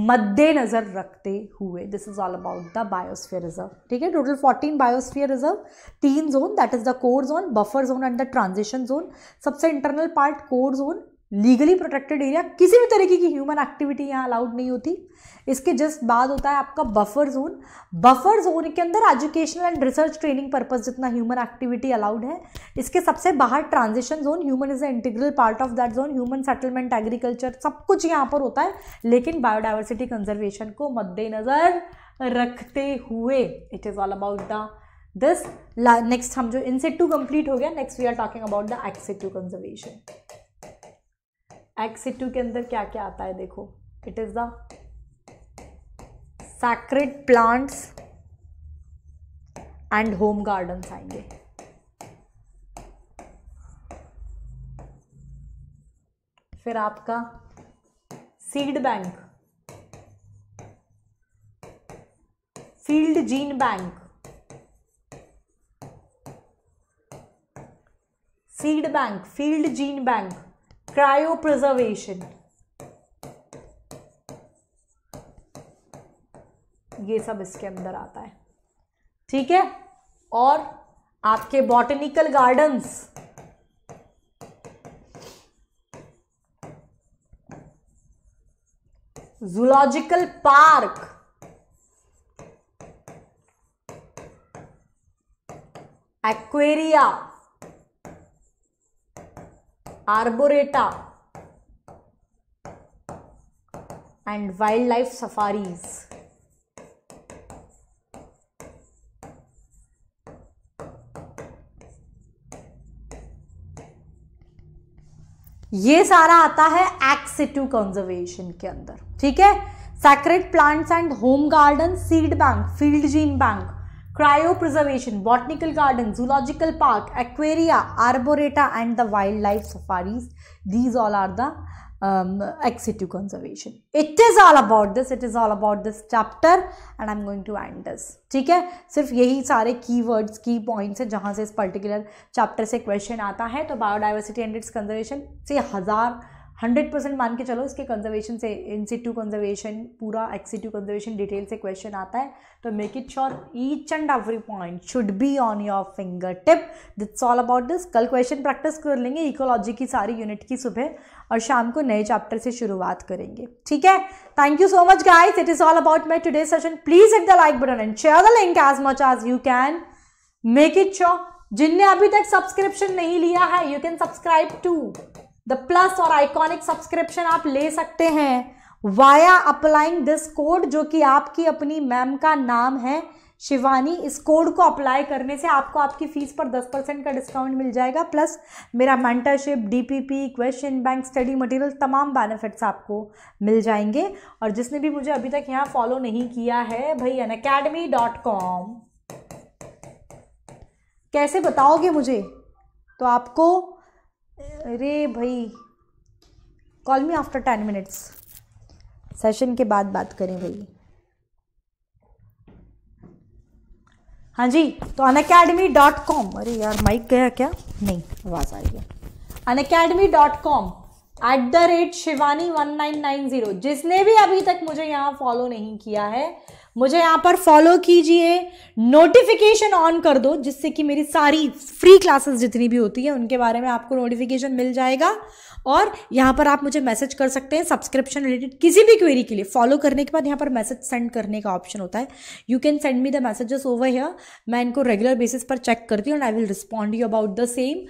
मद्देनज़र रखते हुए this is all about the biosphere reserve ठीक है टोटल 14 बायोस्फीयर रिजर्व तीन जोन that is the core zone buffer zone and the transition zone सबसे internal part core zone legally protected area किसी भी तरीके की ह्यूमन एक्टिविटी यहाँ अलाउड नहीं होती इसके जस्ट बाद होता है आपका बफर जोन बफर जोन के अंदर educational and research training purpose जितना ह्यूमन एक्टिविटी अलाउड है इसके सबसे बाहर transition zone human is a integral part of that zone human settlement agriculture सब कुछ यहाँ पर होता है लेकिन बायोडाइवर्सिटी कंजर्वेशन को मद्देनज़र रखते हुए it is all about the this next हम जो इनसेट टू कंप्लीट हो गया next we are talking about the ex situ conservation ex situ के अंदर क्या क्या आता है देखो it is the sacred plants and home gardens आएंगे फिर आपका seed bank field gene bank seed bank field gene bank cryopreservation ये सब इसके अंदर आता है ठीक है और आपके botanical gardens zoological park aquaria arboreta and wild life ये सारा आता है एक्सिटू कंजर्वेशन के अंदर ठीक है sacred plants and home garden seed bank field gene bank cryopreservation botanical garden zoological park aquaria arboreta and the wild life safaris these all are the um, ex it is all about this about this. It is all about and chapter and I'm going to end ठीक है सिर्फ यही सारे की words की points हैं जहाँ से इस पर्टिकुलर चैप्टर से क्वेश्चन आता है तो बायोडाइवर्सिटी एंड इट्स कंजर्वेशन से हज़ार हंड्रेड परसेंट मान के चलो इसके कंजर्वेशन से इन कंजर्वेशन पूरा एक्सिटू कंजर्वेशन डिटेल से क्वेश्चन आता है तो make it sure each and every point should be on your finger tip that's all about this कल क्वेश्चन प्रैक्टिस कर लेंगे इकोलॉजी की सारी यूनिट की सुबह और शाम को नए चैप्टर से शुरुआत करेंगे ठीक है thank you so much guys it is all about my today session please hit the like button and share the link as much as you can make it sure जिनने अभी तक सब्सक्रिप्शन नहीं लिया है you can subscribe to the plus और iconic subscription आप ले सकते हैं वाया अप्लाइंग दिस कोड जो कि आपकी अपनी मैम का नाम है शिवानी इस कोड को अप्लाई करने से आपको आपकी फ़ीस पर 10 परसेंट का डिस्काउंट मिल जाएगा प्लस मेरा mentorship DPP question bank study material तमाम बेनिफिट्स आपको मिल जाएंगे और जिसने भी मुझे अभी तक यहाँ फॉलो नहीं किया है भाई अन अकेडमी डॉट कॉम कैसे बताओगे मुझे तो आपको अरे भाई call me after ten minutes session के बाद बात करें भाई हाँ जी तो अन अकेडमी डॉट कॉम अरे यार माइक गया क्या नहीं आवाज़ आ रही है Unacademy dot com at the rate Shivani one nine nine zero जिसने भी अभी तक मुझे यहाँ फॉलो नहीं किया है मुझे यहाँ पर फॉलो कीजिए नोटिफिकेशन ऑन कर दो जिससे कि मेरी सारी फ्री क्लासेस जितनी भी होती है उनके बारे में आपको नोटिफिकेशन मिल जाएगा और यहाँ पर आप मुझे मैसेज कर सकते हैं सब्सक्रिप्शन रिलेटेड किसी भी क्वेरी के लिए फॉलो करने के बाद यहाँ पर मैसेज सेंड करने का ऑप्शन होता है you can send me the messages over here मैं इनको रेगुलर बेसिस पर चेक करती हूँ and I will respond you about the same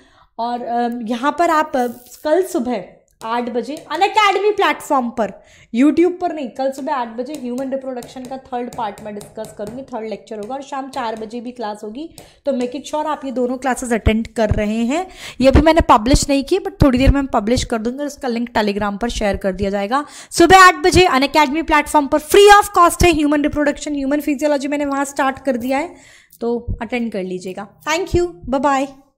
और um, यहाँ पर आप uh, कल सुबह आठ बजे अन अकेडमी प्लेटफॉर्म पर यूट्यूब पर नहीं कल सुबह आठ बजे ह्यूमन रिप्रोडक्शन का थर्ड पार्ट मैं डिस्कस करूंगी थर्ड लेक्चर होगा और शाम चार बजे भी क्लास होगी तो मेक इट श्योर आप ये दोनों क्लासेस अटेंड कर रहे हैं ये भी मैंने पब्लिश नहीं की बट थोड़ी देर में पब्लिश कर दूंगी और उसका लिंक टेलीग्राम पर शेयर कर दिया जाएगा सुबह आठ बजे अन अकेडमी प्लेटफॉर्म पर फ्री ऑफ कॉस्ट है ह्यूमन रिप्रोडक्शन ह्यूमन फिजियोलॉजी मैंने वहाँ स्टार्ट कर दिया है तो अटेंड कर लीजिएगा थैंक यू बाय